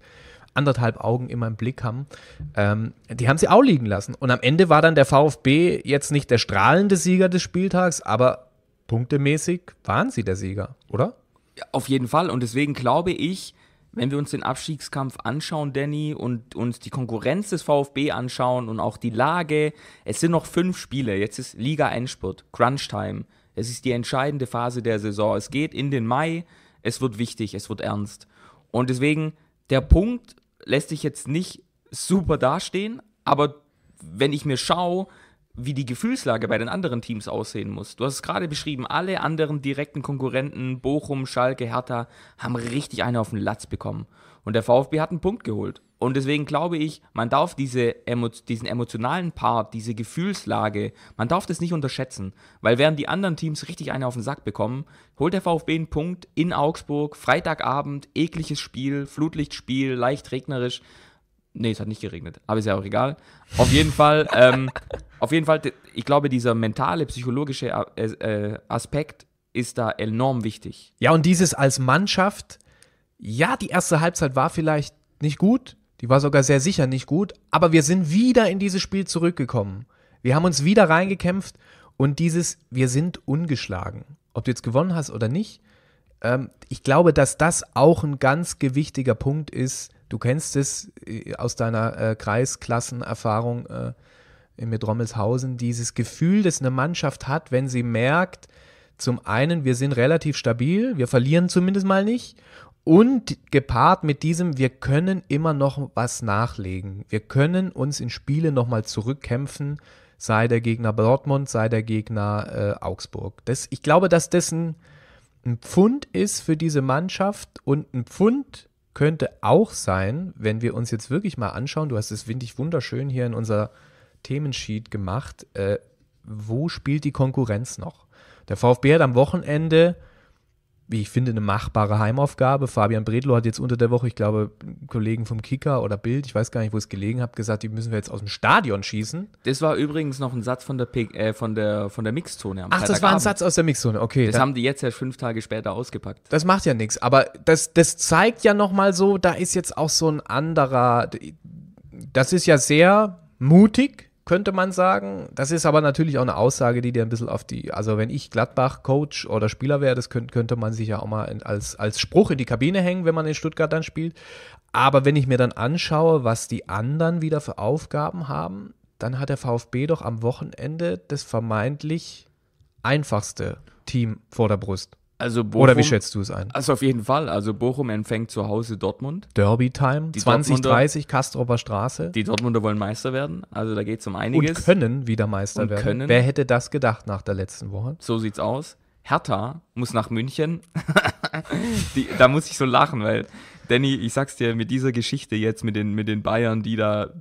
anderthalb Augen immer im Blick haben, ähm, die haben sie auch liegen lassen. Und am Ende war dann der VfB jetzt nicht der strahlende Sieger des Spieltags, aber punktemäßig waren sie der Sieger, oder? Ja, auf jeden Fall.
Und deswegen glaube ich, wenn wir uns den Abstiegskampf anschauen, Danny, und uns die Konkurrenz des VfB anschauen und auch die Lage, es sind noch fünf Spiele. Jetzt ist Liga-Endspurt, Crunch-Time. Es ist die entscheidende Phase der Saison. Es geht in den Mai. Es wird wichtig, es wird ernst. Und deswegen, der Punkt lässt dich jetzt nicht super dastehen, aber wenn ich mir schaue, wie die Gefühlslage bei den anderen Teams aussehen muss. Du hast es gerade beschrieben, alle anderen direkten Konkurrenten, Bochum, Schalke, Hertha, haben richtig eine auf den Latz bekommen. Und der VfB hat einen Punkt geholt. Und deswegen glaube ich, man darf diese emo diesen emotionalen Part, diese Gefühlslage, man darf das nicht unterschätzen. Weil während die anderen Teams richtig einen auf den Sack bekommen, holt der VfB einen Punkt in Augsburg, Freitagabend, ekliges Spiel, Flutlichtspiel, leicht regnerisch. Nee, es hat nicht geregnet, aber ist ja auch egal. Auf jeden [LAUGHS] Fall, ähm, auf jeden Fall, ich glaube, dieser mentale,
psychologische äh, äh, Aspekt ist da enorm wichtig. Ja, und dieses als Mannschaft, ja, die erste Halbzeit war vielleicht nicht gut, die war sogar sehr sicher nicht gut, aber wir sind wieder in dieses Spiel zurückgekommen. Wir haben uns wieder reingekämpft und dieses Wir sind ungeschlagen. Ob du jetzt gewonnen hast oder nicht, ähm, ich glaube, dass das auch ein ganz gewichtiger Punkt ist. Du kennst es äh, aus deiner äh, Kreisklassenerfahrung äh, in Medrommelshausen, dieses Gefühl, das eine Mannschaft hat, wenn sie merkt, zum einen, wir sind relativ stabil, wir verlieren zumindest mal nicht. Und gepaart mit diesem, wir können immer noch was nachlegen. Wir können uns in Spiele nochmal zurückkämpfen, sei der Gegner Dortmund, sei der Gegner äh, Augsburg. Das, ich glaube, dass das ein, ein Pfund ist für diese Mannschaft und ein Pfund könnte auch sein, wenn wir uns jetzt wirklich mal anschauen, du hast es, finde ich, wunderschön hier in unser Themensheet gemacht, äh, wo spielt die Konkurrenz noch? Der VfB hat am Wochenende wie ich finde, eine machbare Heimaufgabe. Fabian Bredlo hat jetzt unter der Woche, ich glaube, Kollegen vom Kicker oder Bild, ich weiß gar nicht, wo es gelegen hat, gesagt, die müssen wir jetzt aus dem
Stadion schießen. Das war übrigens noch ein Satz von der, äh, von der, von der Mixzone am Ach, das war ein Satz aus der Mixzone, okay. Das haben die jetzt ja fünf Tage später ausgepackt.
Das macht ja nichts, aber das, das zeigt ja nochmal so, da ist jetzt auch so ein anderer, das ist ja sehr mutig, könnte man sagen. Das ist aber natürlich auch eine Aussage, die dir ein bisschen auf die, also wenn ich Gladbach Coach oder Spieler wäre, das könnte, könnte man sich ja auch mal als, als Spruch in die Kabine hängen, wenn man in Stuttgart dann spielt. Aber wenn ich mir dann anschaue, was die anderen wieder für Aufgaben haben, dann hat der VfB doch am Wochenende das vermeintlich einfachste Team vor der Brust. Also Bochum, Oder wie schätzt du es ein?
Also auf jeden Fall. Also Bochum empfängt zu Hause Dortmund. Derby-Time, 2030
Kastrober Straße. Die
Dortmunder wollen Meister werden. Also da geht es um einiges. Und können
wieder Meister Und werden. Können. Wer hätte das gedacht nach der letzten Woche?
So sieht's aus. Hertha muss nach München. [LAUGHS] die, da muss ich so lachen, weil Danny, ich sag's dir, mit dieser Geschichte jetzt, mit den, mit den Bayern, die da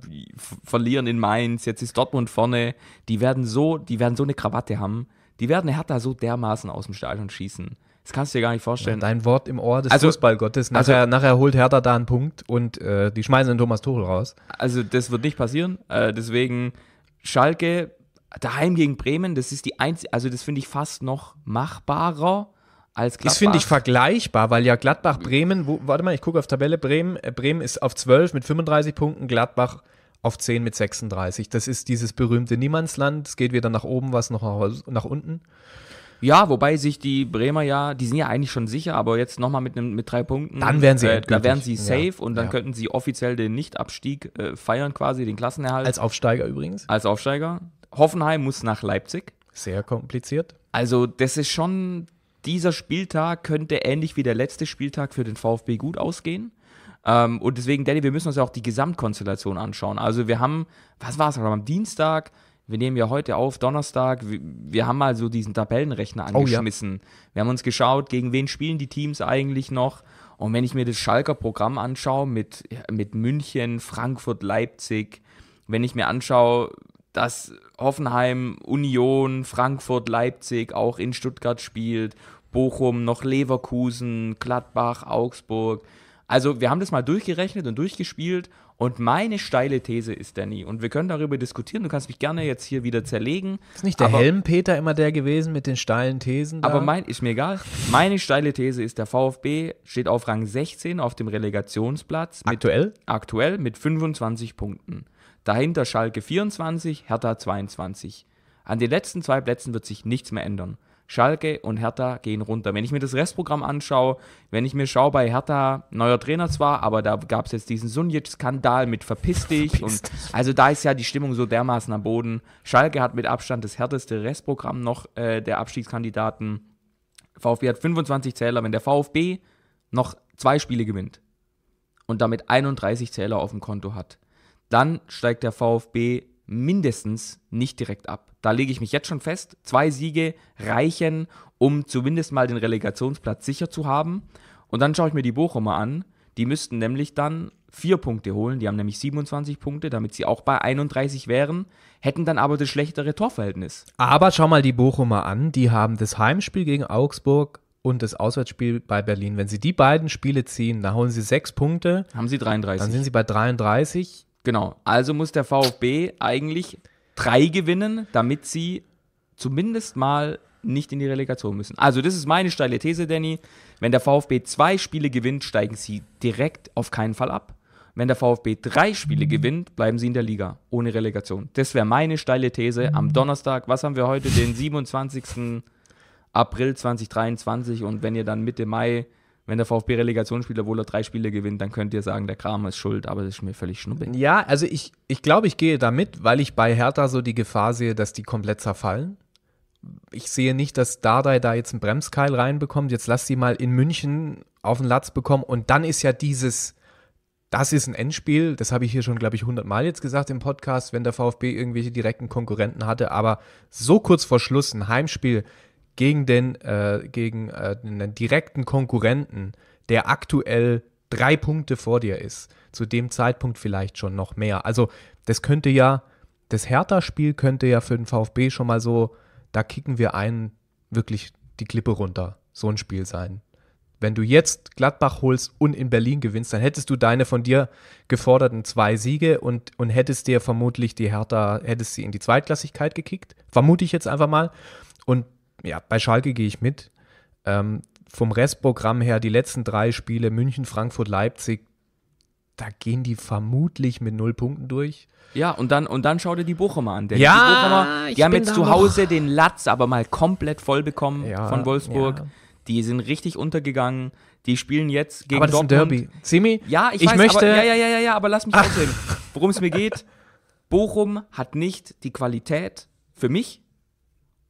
verlieren in Mainz, jetzt ist Dortmund vorne, die werden so, die werden so eine Krawatte haben.
Die werden Hertha so dermaßen aus dem Stadion
schießen. Das kannst du dir gar nicht vorstellen. Ja, dein Wort im Ohr des also, Fußballgottes. Nachher, also,
nachher holt Hertha da einen Punkt und äh, die schmeißen den Thomas Tuchel raus. Also das wird nicht passieren. Äh, deswegen Schalke daheim gegen Bremen, das ist die einzige, also das finde ich fast noch machbarer als Gladbach. Das finde ich vergleichbar, weil ja Gladbach Bremen, wo, warte mal, ich gucke auf Tabelle Bremen, äh, Bremen ist auf 12 mit 35 Punkten, Gladbach auf 10 mit 36. Das ist dieses berühmte Niemandsland. Es geht weder nach oben was noch nach, nach unten. Ja, wobei sich die Bremer ja, die sind ja eigentlich schon sicher, aber jetzt nochmal mit, mit
drei Punkten. Dann wären sie äh, Da wären sie safe ja. und dann ja. könnten sie offiziell den Nichtabstieg äh, feiern, quasi den Klassenerhalt. Als Aufsteiger übrigens. Als Aufsteiger. Hoffenheim muss nach Leipzig. Sehr kompliziert. Also, das ist schon, dieser Spieltag könnte ähnlich wie der letzte Spieltag für den VfB gut ausgehen. Ähm, und deswegen, Danny, wir müssen uns ja auch die Gesamtkonstellation anschauen. Also, wir haben, was war es, am Dienstag wir nehmen ja heute auf, Donnerstag, wir, wir haben mal so diesen Tabellenrechner angeschmissen. Oh, ja. Wir haben uns geschaut, gegen wen spielen die Teams eigentlich noch. Und wenn ich mir das Schalker Programm anschaue mit, mit München, Frankfurt, Leipzig, wenn ich mir anschaue, dass Hoffenheim, Union, Frankfurt, Leipzig auch in Stuttgart spielt, Bochum, noch Leverkusen, Gladbach, Augsburg. Also wir haben das mal durchgerechnet und durchgespielt und meine steile These ist, Danny, und wir können darüber diskutieren, du kannst mich gerne jetzt hier wieder zerlegen. Ist nicht der aber, Helmpeter immer der
gewesen mit den steilen Thesen? Da? Aber mein, ist
mir egal. Meine steile These ist, der VfB steht auf Rang 16 auf dem Relegationsplatz. Aktuell? Mit, aktuell mit 25 Punkten. Dahinter Schalke 24, Hertha 22. An den letzten zwei Plätzen wird sich nichts mehr ändern. Schalke und Hertha gehen runter. Wenn ich mir das Restprogramm anschaue, wenn ich mir schaue bei Hertha, neuer Trainer zwar, aber da gab es jetzt diesen Sunjic-Skandal mit verpiss [LAUGHS] dich. Verpiss und, also da ist ja die Stimmung so dermaßen am Boden. Schalke hat mit Abstand das härteste Restprogramm noch äh, der Abstiegskandidaten. VfB hat 25 Zähler. Wenn der VfB noch zwei Spiele gewinnt und damit 31 Zähler auf dem Konto hat, dann steigt der VfB mindestens nicht direkt ab. Da lege ich mich jetzt schon fest. Zwei Siege reichen, um zumindest mal den Relegationsplatz sicher zu haben. Und dann schaue ich mir die Bochumer an. Die müssten nämlich dann vier Punkte holen. Die haben nämlich 27 Punkte, damit sie auch bei 31 wären, hätten dann aber das schlechtere Torverhältnis.
Aber schau mal die Bochumer an. Die haben das Heimspiel gegen Augsburg und das Auswärtsspiel bei Berlin. Wenn sie die beiden Spiele ziehen, dann holen sie sechs Punkte. Haben sie 33. Dann sind sie bei 33. Genau. Also
muss der VfB eigentlich drei gewinnen, damit sie zumindest mal nicht in die Relegation müssen. Also, das ist meine steile These, Danny. Wenn der VfB zwei Spiele gewinnt, steigen sie direkt auf keinen Fall ab. Wenn der VfB drei Spiele gewinnt, bleiben sie in der Liga, ohne Relegation. Das wäre meine steile These am Donnerstag. Was haben wir heute? Den 27. April 2023. Und wenn ihr dann Mitte Mai wenn der VfB Relegation spielt, obwohl er drei Spiele gewinnt, dann könnt ihr sagen, der Kram ist schuld, aber das ist mir völlig schnuppig.
Ja, also ich, ich glaube, ich gehe damit, weil ich bei Hertha so die Gefahr sehe, dass die komplett zerfallen. Ich sehe nicht, dass Dardai da jetzt einen Bremskeil reinbekommt. Jetzt lass sie mal in München auf den Latz bekommen. Und dann ist ja dieses, das ist ein Endspiel. Das habe ich hier schon, glaube ich, hundertmal jetzt gesagt im Podcast, wenn der VfB irgendwelche direkten Konkurrenten hatte. Aber so kurz vor Schluss ein Heimspiel, gegen den, äh, gegen, äh, einen direkten Konkurrenten, der aktuell drei Punkte vor dir ist, zu dem Zeitpunkt vielleicht schon noch mehr. Also das könnte ja, das Hertha-Spiel könnte ja für den VfB schon mal so, da kicken wir einen wirklich die Klippe runter, so ein Spiel sein. Wenn du jetzt Gladbach holst und in Berlin gewinnst, dann hättest du deine von dir geforderten zwei Siege und, und hättest dir vermutlich die Hertha, hättest sie in die Zweitklassigkeit gekickt. Vermute ich jetzt einfach mal. Und ja, bei Schalke gehe ich mit. Ähm, vom Restprogramm her, die letzten drei Spiele, München, Frankfurt, Leipzig, da gehen die vermutlich mit null Punkten durch.
Ja, und dann, und dann schau dir die Bochumer an. Denn ja, die, Bochumer, die haben jetzt zu Hause noch. den Latz aber mal komplett voll bekommen ja, von Wolfsburg. Ja. Die sind richtig untergegangen. Die spielen jetzt gegen aber das Dortmund. Ist ein Derby. Simi? Ja, ich, ich weiß, möchte. Aber, ja, ja, ja, ja, aber lass mich ah. ausreden. Worum es mir geht. [LAUGHS] Bochum hat nicht die Qualität für mich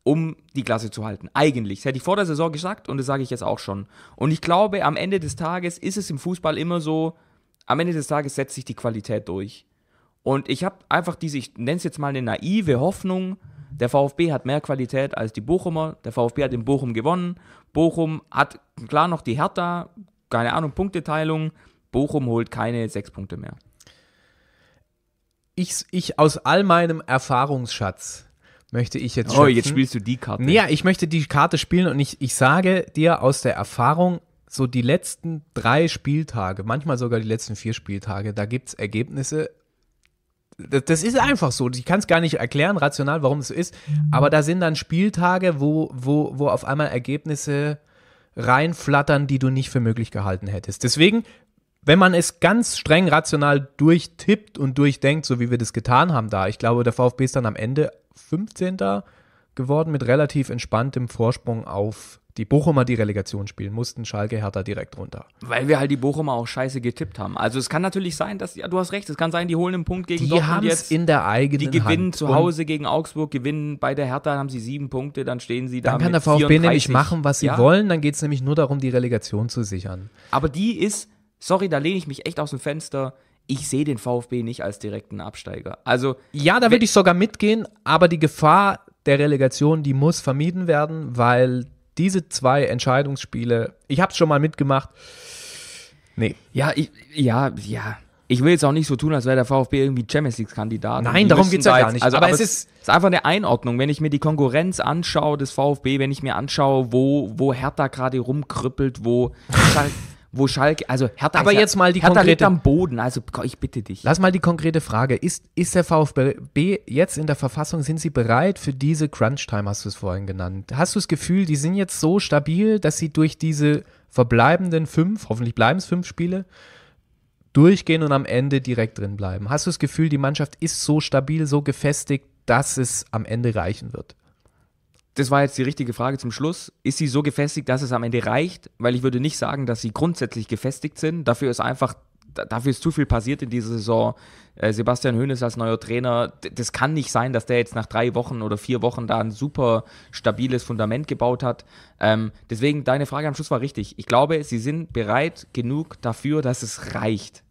um die Klasse zu halten. Eigentlich. Das hätte ich vor der Saison gesagt und das sage ich jetzt auch schon. Und ich glaube, am Ende des Tages ist es im Fußball immer so, am Ende des Tages setzt sich die Qualität durch. Und ich habe einfach diese, ich nenne es jetzt mal eine naive Hoffnung, der VfB hat mehr Qualität als die Bochumer. Der VfB hat in Bochum gewonnen. Bochum hat klar noch die Hertha, keine
Ahnung, Punkteteilung. Bochum holt keine sechs Punkte mehr. Ich, ich aus all meinem Erfahrungsschatz möchte ich jetzt. Schätzen. Oh, jetzt spielst du die Karte. Ja, ich möchte die Karte spielen und ich, ich sage dir aus der Erfahrung, so die letzten drei Spieltage, manchmal sogar die letzten vier Spieltage, da gibt es Ergebnisse. Das, das, ist einfach so. Ich kann es gar nicht erklären, rational, warum es so ist. Mhm. Aber da sind dann Spieltage, wo, wo, wo auf einmal Ergebnisse reinflattern, die du nicht für möglich gehalten hättest. Deswegen, wenn man es ganz streng rational durchtippt und durchdenkt, so wie wir das getan haben da, ich glaube, der VfB ist dann am Ende 15. geworden mit relativ entspanntem Vorsprung auf die Bochumer die Relegation spielen mussten, Schalke Hertha direkt runter.
Weil wir halt die Bochumer auch scheiße getippt haben. Also es kann natürlich sein, dass, ja, du hast recht, es kann sein, die holen einen Punkt gegen die Dortmund jetzt. in der eigenen Die gewinnen Hand. zu Hause gegen Augsburg, gewinnen bei der Hertha, haben sie sieben Punkte, dann stehen sie da Dann kann der VfB 34. nämlich machen, was sie ja. wollen,
dann geht es nämlich nur darum, die Relegation zu sichern. Aber
die ist, sorry, da lehne ich mich echt aus dem Fenster, ich sehe den VfB nicht als direkten Absteiger.
Also ja, da würde ich sogar mitgehen, aber die Gefahr der Relegation, die muss vermieden werden, weil diese zwei Entscheidungsspiele, ich habe es schon mal mitgemacht. Nee. Ja, ich, ja, ja. Ich will jetzt auch nicht so tun, als wäre der VfB irgendwie Champions
League-Kandidat. Nein, darum geht es ja gar nicht. Also, aber, aber es ist, ist, einfach eine Einordnung. Wenn ich mir die Konkurrenz anschaue des VfB, wenn ich mir anschaue, wo, wo Hertha gerade rumkrüppelt, wo wo
Schalke, also Hertha, Aber jetzt mal die Hertha konkrete, am Boden, also ich bitte dich. Lass mal die konkrete Frage, ist, ist der VfB jetzt in der Verfassung, sind sie bereit für diese Crunch-Time, hast du es vorhin genannt? Hast du das Gefühl, die sind jetzt so stabil, dass sie durch diese verbleibenden fünf, hoffentlich bleiben es fünf Spiele, durchgehen und am Ende direkt drin bleiben? Hast du das Gefühl, die Mannschaft ist so stabil, so gefestigt, dass es am Ende reichen wird? das war
jetzt die richtige Frage zum Schluss. Ist sie so gefestigt, dass es am Ende reicht? Weil ich würde nicht sagen, dass sie grundsätzlich gefestigt sind. Dafür ist einfach, dafür ist zu viel passiert in dieser Saison. Äh, Sebastian Hoeneß als neuer Trainer, das kann nicht sein, dass der jetzt nach drei Wochen oder vier Wochen da ein super stabiles Fundament gebaut hat. Ähm, deswegen, deine Frage am Schluss war richtig. Ich glaube, sie sind bereit genug dafür, dass es reicht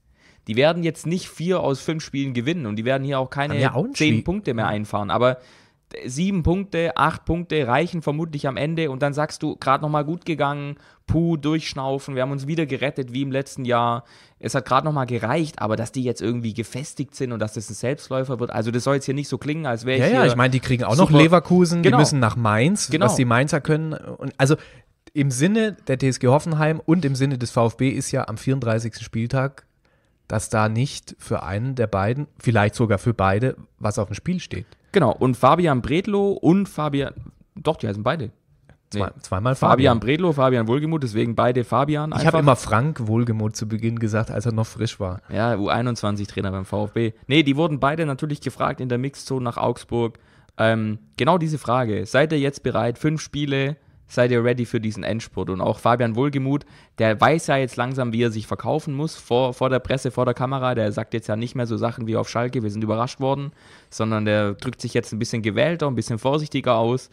die werden jetzt nicht vier aus fünf Spielen gewinnen und die werden hier auch keine auch zehn Spiel. Punkte mehr einfahren. Aber sieben Punkte, acht Punkte reichen vermutlich am Ende und dann sagst du, gerade nochmal gut gegangen, puh, durchschnaufen, wir haben uns wieder gerettet wie im letzten Jahr. Es hat gerade nochmal gereicht, aber dass die jetzt irgendwie gefestigt sind und dass das ein Selbstläufer wird, also das soll jetzt hier nicht so klingen, als wäre ich. Ja, ja, ich meine, die kriegen auch noch Leverkusen, genau. die müssen nach Mainz, genau. was die
Mainzer können. Und also im Sinne der TSG Hoffenheim und im Sinne des VfB ist ja am 34. Spieltag dass da nicht für einen der beiden, vielleicht sogar für beide, was auf dem Spiel steht. Genau, und Fabian Bredlow und Fabian, doch, die heißen beide. Nee. zweimal Fabian. Fabian
Bredlow, Fabian Wohlgemuth, deswegen beide Fabian. Einfach. Ich habe immer
Frank Wohlgemuth zu Beginn gesagt, als er noch frisch war.
Ja, U21-Trainer beim VfB. Nee, die wurden beide natürlich gefragt in der Mixzone nach Augsburg. Ähm, genau diese Frage. Seid ihr jetzt bereit, fünf Spiele seid ihr ready für diesen Endspurt. Und auch Fabian Wohlgemuth, der weiß ja jetzt langsam, wie er sich verkaufen muss vor, vor der Presse, vor der Kamera. Der sagt jetzt ja nicht mehr so Sachen wie auf Schalke, wir sind überrascht worden, sondern der drückt sich jetzt ein bisschen gewählter, ein bisschen vorsichtiger aus.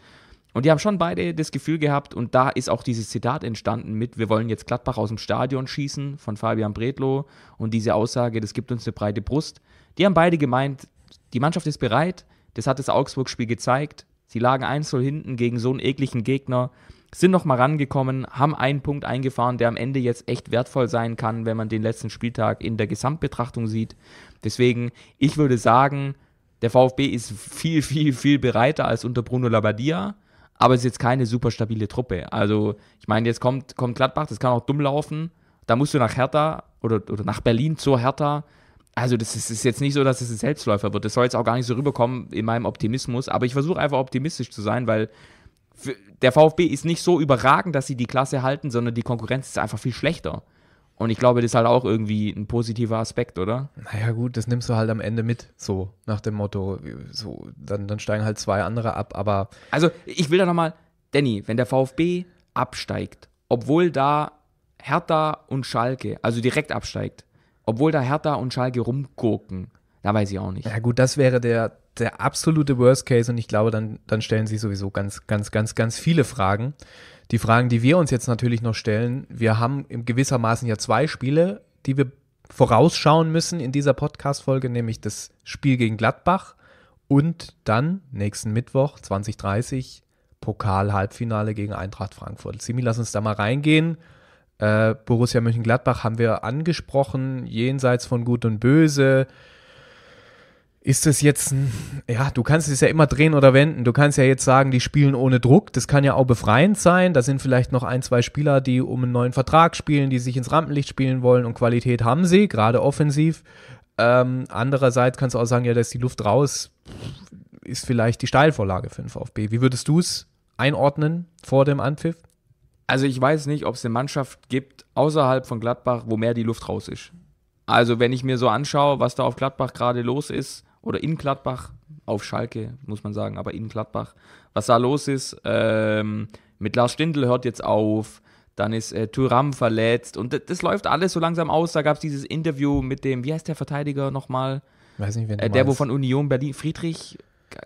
Und die haben schon beide das Gefühl gehabt, und da ist auch dieses Zitat entstanden mit, wir wollen jetzt Gladbach aus dem Stadion schießen von Fabian Bredlow und diese Aussage, das gibt uns eine breite Brust. Die haben beide gemeint, die Mannschaft ist bereit, das hat das Augsburg-Spiel gezeigt, Sie lagen 1-0 hinten gegen so einen ekligen Gegner, sind nochmal rangekommen, haben einen Punkt eingefahren, der am Ende jetzt echt wertvoll sein kann, wenn man den letzten Spieltag in der Gesamtbetrachtung sieht. Deswegen, ich würde sagen, der VfB ist viel, viel, viel bereiter als unter Bruno Labbadia, aber es ist jetzt keine super stabile Truppe. Also, ich meine, jetzt kommt, kommt Gladbach, das kann auch dumm laufen. Da musst du nach Hertha oder, oder nach Berlin zur Hertha. Also das ist, ist, jetzt nicht so, dass es ein Selbstläufer wird. Das soll jetzt auch gar nicht so rüberkommen in meinem Optimismus. Aber ich versuche einfach optimistisch zu sein, weil der VfB ist nicht so überragend, dass sie die Klasse halten, sondern die Konkurrenz ist einfach viel schlechter. Und ich glaube, das ist halt auch irgendwie ein positiver Aspekt, oder?
Naja, gut, das nimmst du halt am Ende mit, so nach dem Motto, so, dann, dann steigen halt zwei andere ab, aber. Also, ich will da nochmal,
Danny, wenn der VfB absteigt, obwohl da Hertha und
Schalke, also direkt absteigt, obwohl da Hertha und Schalke rumgucken. Da weiß ich auch nicht. Ja, gut, das wäre der, der absolute Worst Case und ich glaube, dann, dann stellen sich sowieso ganz, ganz, ganz, ganz viele Fragen. Die Fragen, die wir uns jetzt natürlich noch stellen, wir haben in gewissermaßen ja zwei Spiele, die wir vorausschauen müssen in dieser Podcast-Folge, nämlich das Spiel gegen Gladbach und dann nächsten Mittwoch 2030 Pokal-Halbfinale gegen Eintracht Frankfurt. Simi, lass uns da mal reingehen. Äh, Borussia Mönchengladbach haben wir angesprochen, jenseits von Gut und Böse. Ist es jetzt ein, ja, du kannst es ja immer drehen oder wenden. Du kannst ja jetzt sagen, die spielen ohne Druck. Das kann ja auch befreiend sein. Da sind vielleicht noch ein, zwei Spieler, die um einen neuen Vertrag spielen, die sich ins Rampenlicht spielen wollen und Qualität haben sie, gerade offensiv. Ähm, andererseits kannst du auch sagen, ja, da ist die Luft raus, ist vielleicht die Steilvorlage für den VfB. Wie würdest du es einordnen vor dem Anpfiff? Also ich weiß nicht, ob es eine Mannschaft gibt außerhalb von Gladbach,
wo mehr die Luft raus ist. Also wenn ich mir so anschaue, was da auf Gladbach gerade los ist, oder in Gladbach, auf Schalke muss man sagen, aber in Gladbach, was da los ist, ähm, mit Lars Stindl hört jetzt auf, dann ist äh, Thuram verletzt und das, läuft alles so langsam aus. Da gab es dieses Interview mit dem, wie heißt der Verteidiger nochmal? Weiß nicht, wen äh, Der, wo von Union Berlin, Friedrich,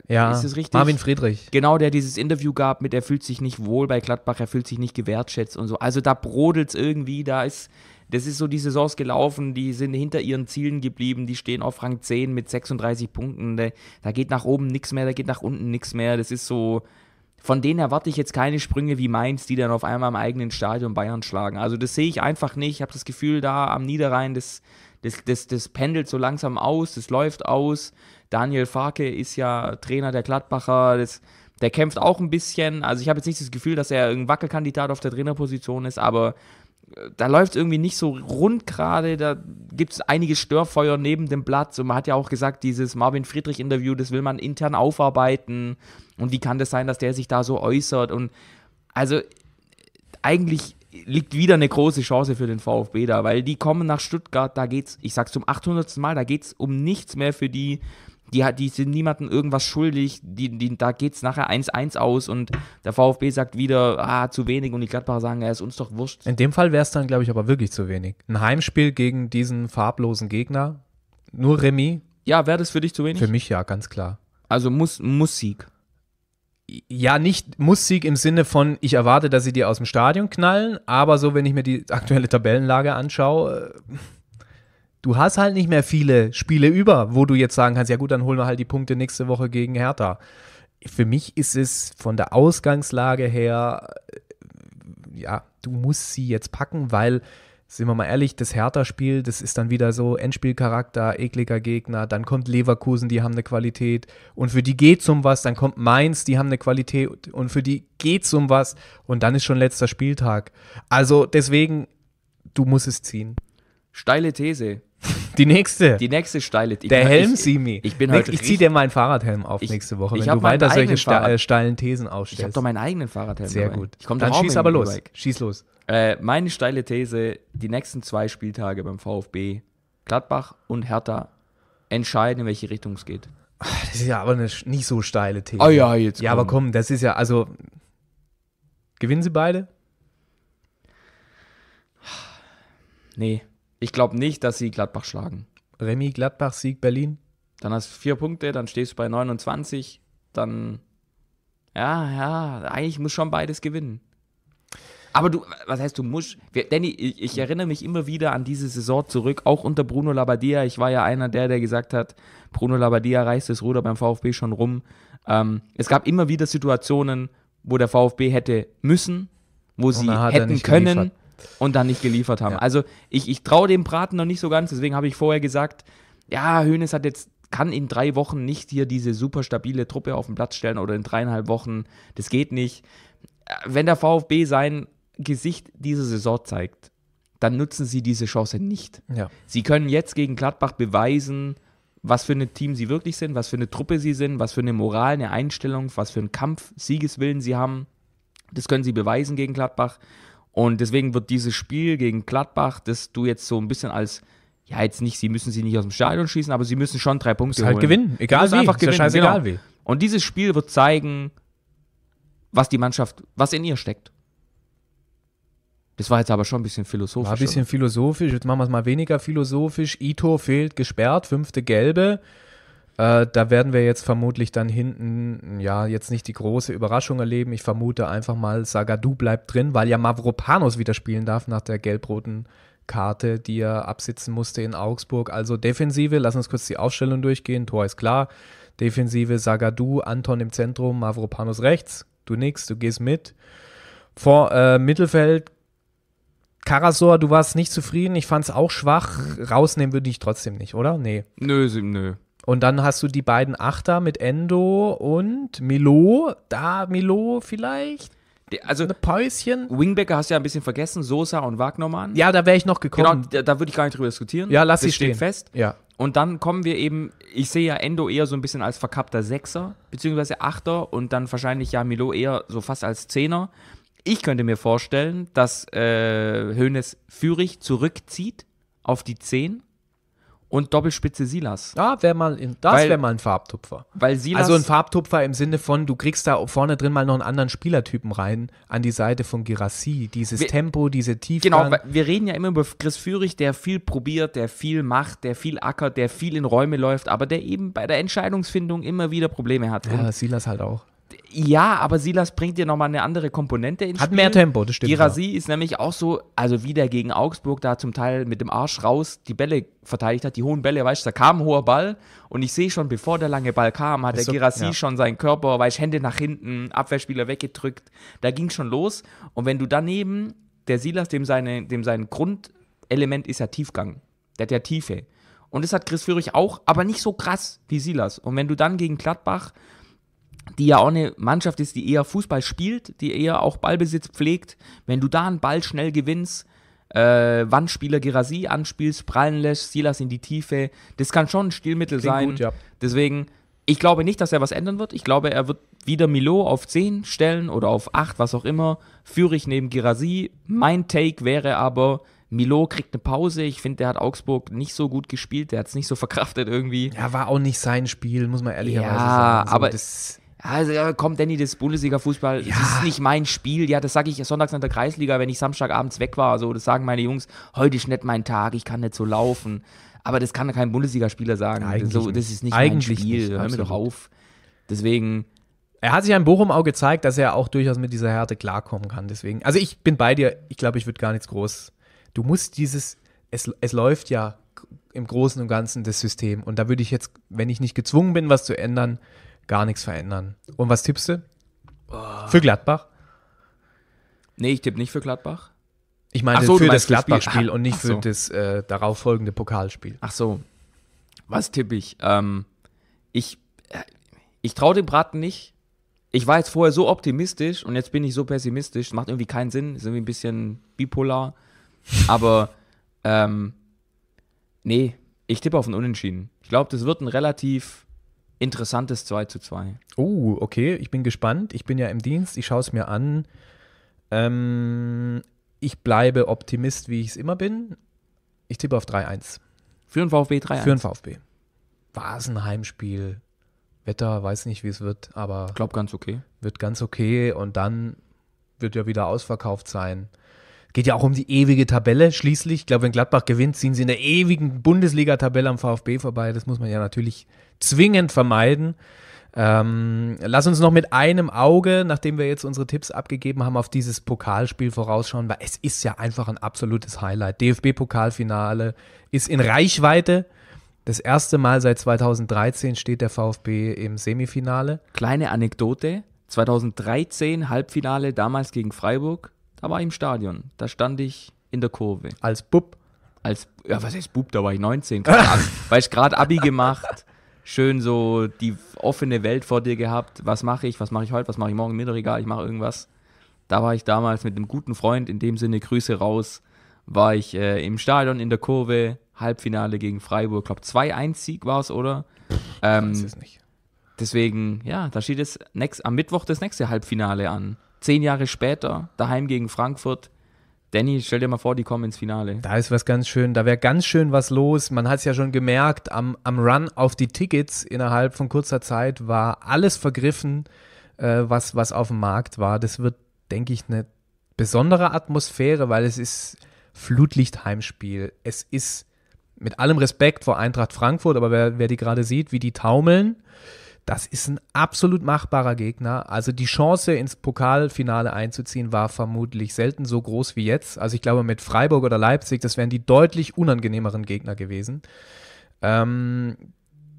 ja, ist es richtig? Marvin Friedrich. Genau, der dieses Interview gab mit, er fühlt sich nicht wohl bei Gladbach, er fühlt sich nicht gewertschätzt und so. Also da brodelt es irgendwie, da ist, das ist so die Saisons gelaufen, die sind hinter ihren Zielen geblieben, die stehen auf Rang 10 mit 36 Punkten. Da, ne, da geht nach oben nichts mehr, da geht nach unten nichts mehr. Das ist so, von denen erwarte ich jetzt keine Sprünge wie Mainz, die dann auf einmal im eigenen Stadion Bayern schlagen. Also das sehe ich einfach nicht. Ich habe das Gefühl, da am Niederrhein, das, das, das, das pendelt so langsam aus, das läuft aus. Daniel Farke ist ja Trainer der Gladbacher. Das, der kämpft auch ein bisschen. Also ich habe jetzt nicht das Gefühl, dass er ein Wackelkandidat auf der Trainerposition ist, aber äh, da läuft es irgendwie nicht so rund gerade. Da gibt es einige Störfeuer neben dem Platz. Und man hat ja auch gesagt, dieses Marvin Friedrich-Interview, das will man intern aufarbeiten. Und wie kann das sein, dass der sich da so äußert? Und also eigentlich liegt wieder eine große Chance für den VfB da, weil die kommen nach Stuttgart, da geht's, ich sag's zum 800. Mal, da geht's um nichts mehr für die die, die sind niemandem irgendwas schuldig, die, die, da geht es nachher 1-1 aus und der VfB sagt wieder, ah, zu wenig und die Gladbacher sagen, er ja, ist uns doch wurscht.
In dem Fall wäre es dann, glaube ich, aber wirklich zu wenig. Ein Heimspiel gegen diesen farblosen Gegner, nur Remy. Ja, wäre das für dich zu wenig? Für mich ja, ganz klar. Also muss, muss Sieg ja, nicht muss Sieg im Sinne von, ich erwarte, dass sie dir aus dem Stadion knallen, aber so, wenn ich mir die aktuelle Tabellenlage anschaue, äh, du hast halt nicht mehr viele Spiele über, wo du jetzt sagen kannst, ja gut, dann holen wir halt die Punkte nächste Woche gegen Hertha. Für mich ist es von der Ausgangslage her, äh, ja, du musst sie jetzt packen, weil, sind wir mal ehrlich, das Hertha-Spiel, das ist dann wieder so Endspielcharakter, ekliger Gegner, dann kommt Leverkusen, die haben eine Qualität und für die geht's um was, dann kommt Mainz, die haben eine Qualität und für die geht's um was und dann ist schon letzter Spieltag. Also deswegen, du musst es ziehen.
Steile These.
Die nächste. Die nächste
steile These. Der Helm, ich, Simi. Ich, bin heute. Halt ich zieh dir
meinen Fahrradhelm auf ich, nächste Woche, wenn du weiter solche Fahrrad äh, steilen Thesen aufstellst. Ich habe doch meinen eigenen Fahrradhelm. Sehr dabei. gut. Ich komm Dann schieß aber los. Bike. Schieß los.
Äh, meine steile These: Die nächsten zwei Spieltage beim VfB, Gladbach und Hertha, entscheiden, in welche Richtung es geht.
Ah, das ist ja aber eine nicht so steile These. Oh ja, jetzt. Ja, komm. aber komm, das ist ja also. Gewinnen sie beide?
Nee. Ich glaube nicht, dass sie Gladbach schlagen. Remy, Gladbach, Sieg, Berlin. Dann hast du vier Punkte, dann stehst du bei 29. Dann. Ja, ja, eigentlich muss schon beides gewinnen. Aber du, was heißt du musst? Wir, Danny, ich, ich, erinnere mich immer wieder an diese Saison zurück, auch unter Bruno Labadia. Ich war ja einer der, der gesagt hat, Bruno Labadia reißt das Ruder beim VfB schon rum. Ähm, es gab immer wieder Situationen, wo der VfB hätte müssen, wo sie hätten können, geliefert und dann nicht geliefert haben. Ja. Also ich, ich traue dem Braten noch nicht so ganz, deswegen habe ich vorher gesagt, ja, Hönes hat jetzt kann in drei Wochen nicht hier diese super stabile Truppe auf den Platz stellen oder in dreieinhalb Wochen. Das geht nicht. Wenn der VfB sein Gesicht dieser Saison zeigt, dann nutzen sie diese Chance nicht. Ja. Sie können jetzt gegen Gladbach beweisen, was für ein Team sie wirklich sind, was für eine Truppe sie sind, was für eine Moral, eine Einstellung, was für einen Kampf, Siegeswillen sie haben. Das können sie beweisen gegen Gladbach. Und deswegen wird dieses Spiel gegen Gladbach, das du jetzt so ein bisschen als ja, jetzt nicht, sie müssen sie nicht aus dem Stadion schießen, aber sie müssen schon drei Punkte halt holen. gewinnen, egal wie, einfach gewinnen. Ist genau. wie. Und dieses Spiel wird zeigen, was die Mannschaft,
was in ihr steckt. Das war jetzt aber schon ein bisschen philosophisch. War ein bisschen oder? philosophisch, jetzt machen wir es mal weniger philosophisch. Ito fehlt gesperrt, fünfte gelbe. Äh, da werden wir jetzt vermutlich dann hinten, ja, jetzt nicht die große Überraschung erleben. Ich vermute einfach mal, Sagadu bleibt drin, weil ja Mavropanos wieder spielen darf nach der gelb-roten Karte, die er absitzen musste in Augsburg. Also Defensive, lass uns kurz die Aufstellung durchgehen. Tor ist klar. Defensive Sagadu, Anton im Zentrum, Mavropanos rechts. Du nix, du gehst mit. Vor äh, Mittelfeld Karasor, du warst nicht zufrieden. Ich fand es auch schwach. Rausnehmen würde ich trotzdem nicht, oder? Nee. Nö, nö. Und dann hast du die beiden Achter mit Endo und Milo. Da Milo vielleicht. Also, eine Päuschen. Wingbacker hast du ja ein bisschen vergessen, Sosa und Wagnermann. Ja, da wäre ich noch gekommen. Genau,
da, da würde ich gar nicht drüber diskutieren. Ja, lass sie stehen. fest. Ja. Und dann kommen wir eben, ich sehe ja Endo eher so ein bisschen als verkappter Sechser, beziehungsweise Achter und dann wahrscheinlich ja Milo eher so fast als Zehner. Ich könnte mir vorstellen, dass äh, Hoeneß Fürich zurückzieht auf die Zehn und Doppelspitze Silas.
Ah, wär mal in, das wäre mal ein Farbtupfer. Weil Silas, also ein Farbtupfer im Sinne von, du kriegst da vorne drin mal noch einen anderen Spielertypen rein, an die Seite von Girassi. Dieses wir, Tempo, diese Tiefe. Genau,
wir reden ja immer
über Chris Führig,
der viel probiert, der viel macht, der viel ackert, der viel in Räume läuft, aber der eben bei der Entscheidungsfindung immer wieder Probleme hat. Ja, und Silas halt auch. Ja, aber Silas bringt dir nochmal eine andere Komponente ins Hat Spiel. Hat mehr Tempo, das stimmt. Girasi ja. ist nämlich auch so, also wie der gegen Augsburg da zum Teil mit dem Arsch raus die Bälle verteidigt hat, die hohen Bälle, weißt du, da kam ein hoher Ball und ich sehe schon, bevor der lange Ball kam, hat das der so, Girasi ja. schon seinen Körper, weißt Hände nach hinten, Abwehrspieler weggedrückt, da ging schon los und wenn du daneben, der Silas, dem, seine, dem sein Grundelement ist ja Tiefgang, der hat ja Tiefe. Und das hat Chris Führig auch, aber nicht so krass wie Silas. Und wenn du dann gegen Gladbach die ja auch eine Mannschaft ist, die eher Fußball spielt, die eher auch Ballbesitz pflegt. Wenn du da einen Ball schnell gewinnst, äh, Wandspieler Gerasi anspielst, prallen lässt, Silas in die Tiefe, das kann schon ein Stilmittel Klingt sein. Gut, ja. Deswegen, ich glaube nicht, dass er was ändern wird. Ich glaube, er wird wieder Milo auf 10 stellen oder auf 8, was auch immer. Führe ich neben Gerasi. Mein Take wäre aber, Milo kriegt eine Pause. Ich finde, der hat Augsburg nicht so gut gespielt. Der hat es nicht so verkraftet irgendwie. Ja, war auch nicht sein Spiel, muss man ehrlicherweise ja, sagen. So, also aber das also, ja, komm, Danny, das Bundesliga-Fußball ja. ist nicht mein Spiel. Ja, das sage ich sonntags in der Kreisliga, wenn ich Samstagabends weg war. So, das sagen meine Jungs, heute ist nicht mein Tag, ich kann nicht so laufen. Aber das kann kein Bundesligaspieler sagen. Eigentlich so, das ist nicht mein Spiel. Nicht, Hör mir doch
auf. Deswegen, er hat sich ja Bochum auch gezeigt, dass er auch durchaus mit dieser Härte klarkommen kann. Deswegen, also ich bin bei dir. Ich glaube, ich würde gar nichts groß. Du musst dieses, es, es läuft ja im Großen und Ganzen das System. Und da würde ich jetzt, wenn ich nicht gezwungen bin, was zu ändern, gar nichts verändern. Und was tippst du? Oh. Für Gladbach?
Nee, ich tippe nicht für Gladbach.
Ich meine so, für das Gladbach-Spiel und nicht so. für das äh, darauffolgende Pokalspiel. Ach so. Was tippe ich? Ähm,
ich äh, ich traue dem Braten nicht. Ich war jetzt vorher so optimistisch und jetzt bin ich so pessimistisch. Macht irgendwie keinen Sinn. Ist irgendwie ein bisschen bipolar. Aber [LAUGHS]
ähm, nee, ich tippe auf ein Unentschieden. Ich glaube, das wird ein relativ interessantes 2 zu 2. Oh, uh, okay, ich bin gespannt. Ich bin ja im Dienst, ich schaue es mir an. Ähm, ich bleibe Optimist, wie ich es immer bin. Ich tippe auf 3-1. Für ein VfB 3-1. Für ein VfB. War ein Heimspiel? Wetter, weiß nicht, wie es wird, aber. Ich glaube, ganz okay. Wird ganz okay und dann wird ja wieder ausverkauft sein. Geht ja auch um die ewige Tabelle schließlich. Ich glaube, wenn Gladbach gewinnt, ziehen sie in der ewigen Bundesliga-Tabelle am VfB vorbei. Das muss man ja natürlich zwingend vermeiden. Ähm, lass uns noch mit einem Auge, nachdem wir jetzt unsere Tipps abgegeben haben, auf dieses Pokalspiel vorausschauen, weil es ist ja einfach ein absolutes Highlight. DFB-Pokalfinale ist in Reichweite. Das erste Mal seit 2013 steht der VfB im Semifinale. Kleine Anekdote. 2013 Halbfinale
damals gegen Freiburg. Da war ich im Stadion. Da stand ich in der Kurve. Als Bub? Als, ja, was heißt Bub? Da war ich 19. [LAUGHS] Weil ich gerade Abi gemacht schön so die offene Welt vor dir gehabt. Was mache ich? Was mache ich heute? Was mache ich morgen? Mir egal, ich mache irgendwas. Da war ich damals mit einem guten Freund, in dem Sinne Grüße raus, war ich äh, im Stadion in der Kurve, Halbfinale gegen Freiburg. Ich glaube, 2-1-Sieg war es, oder? Ähm, ich weiß ähm, es nicht. Deswegen, ja, da steht jetzt am Mittwoch das nächste Halbfinale an. Zehn Jahre später, daheim gegen Frankfurt. Danny, stell dir mal vor, die kommen ins Finale. Da
ist was ganz schön, da wäre ganz schön was los. Man hat es ja schon gemerkt, am, am Run auf die Tickets innerhalb von kurzer Zeit war alles vergriffen, äh, was, was auf dem Markt war. Das wird, denke ich, eine besondere Atmosphäre, weil es ist Flutlichtheimspiel. Es ist mit allem Respekt vor Eintracht Frankfurt, aber wer, wer die gerade sieht, wie die taumeln, das ist ein absolut machbarer Gegner. Also die Chance, ins Pokalfinale einzuziehen, war vermutlich selten so groß wie jetzt. Also ich glaube, mit Freiburg oder Leipzig, das wären die deutlich unangenehmeren Gegner gewesen. Ähm,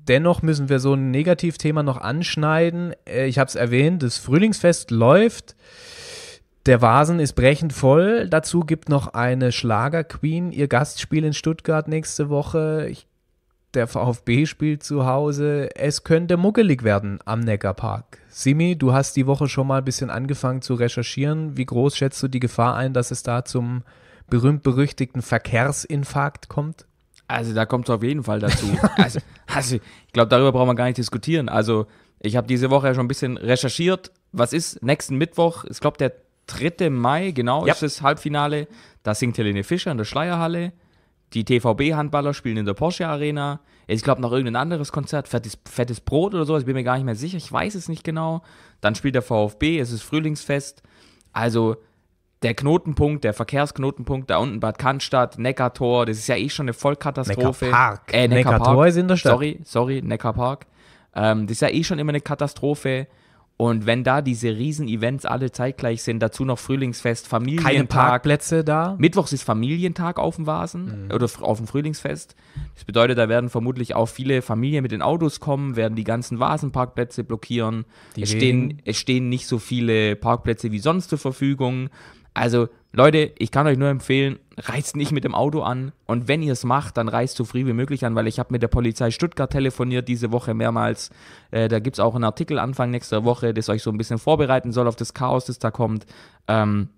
dennoch müssen wir so ein Negativthema noch anschneiden. Äh, ich habe es erwähnt, das Frühlingsfest läuft. Der Vasen ist brechend voll. Dazu gibt noch eine Schlagerqueen ihr Gastspiel in Stuttgart nächste Woche. Ich der VfB spielt zu Hause. Es könnte muckelig werden am Neckarpark. Simi, du hast die Woche schon mal ein bisschen angefangen zu recherchieren. Wie groß schätzt du die Gefahr ein, dass es da zum berühmt-berüchtigten Verkehrsinfarkt kommt? Also da kommt es auf jeden Fall dazu. [LAUGHS] also, also ich glaube, darüber brauchen wir gar nicht
diskutieren. Also ich habe diese Woche ja schon ein bisschen recherchiert. Was ist nächsten Mittwoch? Ich glaube, der 3. Mai, genau, ja. ist das Halbfinale. Da singt Helene Fischer in der Schleierhalle. Die TVB-Handballer spielen in der Porsche Arena. Ich glaube, noch irgendein anderes Konzert, fettes, fettes Brot oder so, ich bin mir gar nicht mehr sicher, ich weiß es nicht genau. Dann spielt der VfB, es ist Frühlingsfest. Also der Knotenpunkt, der Verkehrsknotenpunkt da unten, Bad Cannstatt, Neckartor, das ist ja eh schon eine Vollkatastrophe. Neckarpark. Äh, Neckartor Neckar ist in der Stadt. Sorry, sorry, Neckarpark. Ähm, das ist ja eh schon immer eine Katastrophe. Und wenn da diese Riesen-Events alle zeitgleich sind, dazu noch Frühlingsfest, Familientag. Keine Parkplätze da? Mittwochs ist Familientag auf dem Vasen mhm. oder auf dem Frühlingsfest. Das bedeutet, da werden vermutlich auch viele Familien mit den Autos kommen, werden die ganzen Vasenparkplätze blockieren. es, stehen, es stehen nicht so viele Parkplätze wie sonst zur Verfügung. Also Leute, ich kann euch nur empfehlen, reist nicht mit dem Auto an. Und wenn ihr es macht, dann reist so früh wie möglich an, weil ich habe mit der Polizei Stuttgart telefoniert diese Woche mehrmals. Äh, da gibt es auch einen Artikel Anfang nächster Woche, das euch so ein bisschen vorbereiten soll auf das Chaos, das da kommt. Ähm,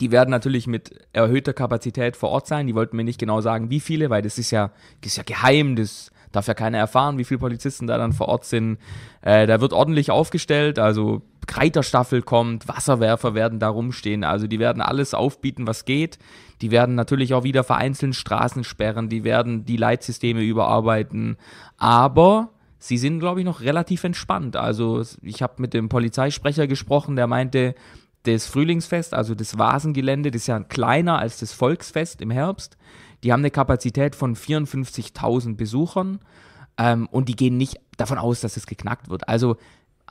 die werden natürlich mit erhöhter Kapazität vor Ort sein. Die wollten mir nicht genau sagen, wie viele, weil das ist ja, das ist ja geheim, das darf ja keiner erfahren, wie viele Polizisten da dann vor Ort sind. Äh, da wird ordentlich aufgestellt, also Kreiterstaffel kommt, Wasserwerfer werden da rumstehen, also die werden alles aufbieten, was geht. Die werden natürlich auch wieder vereinzelt Straßen sperren, die werden die Leitsysteme überarbeiten, aber sie sind, glaube ich, noch relativ entspannt. Also ich habe mit dem Polizeisprecher gesprochen, der meinte, das Frühlingsfest, also das Vasengelände, das ist ja kleiner als das Volksfest im Herbst. Die haben eine Kapazität von 54.000 Besuchern ähm, und die gehen nicht davon aus, dass es geknackt wird. Also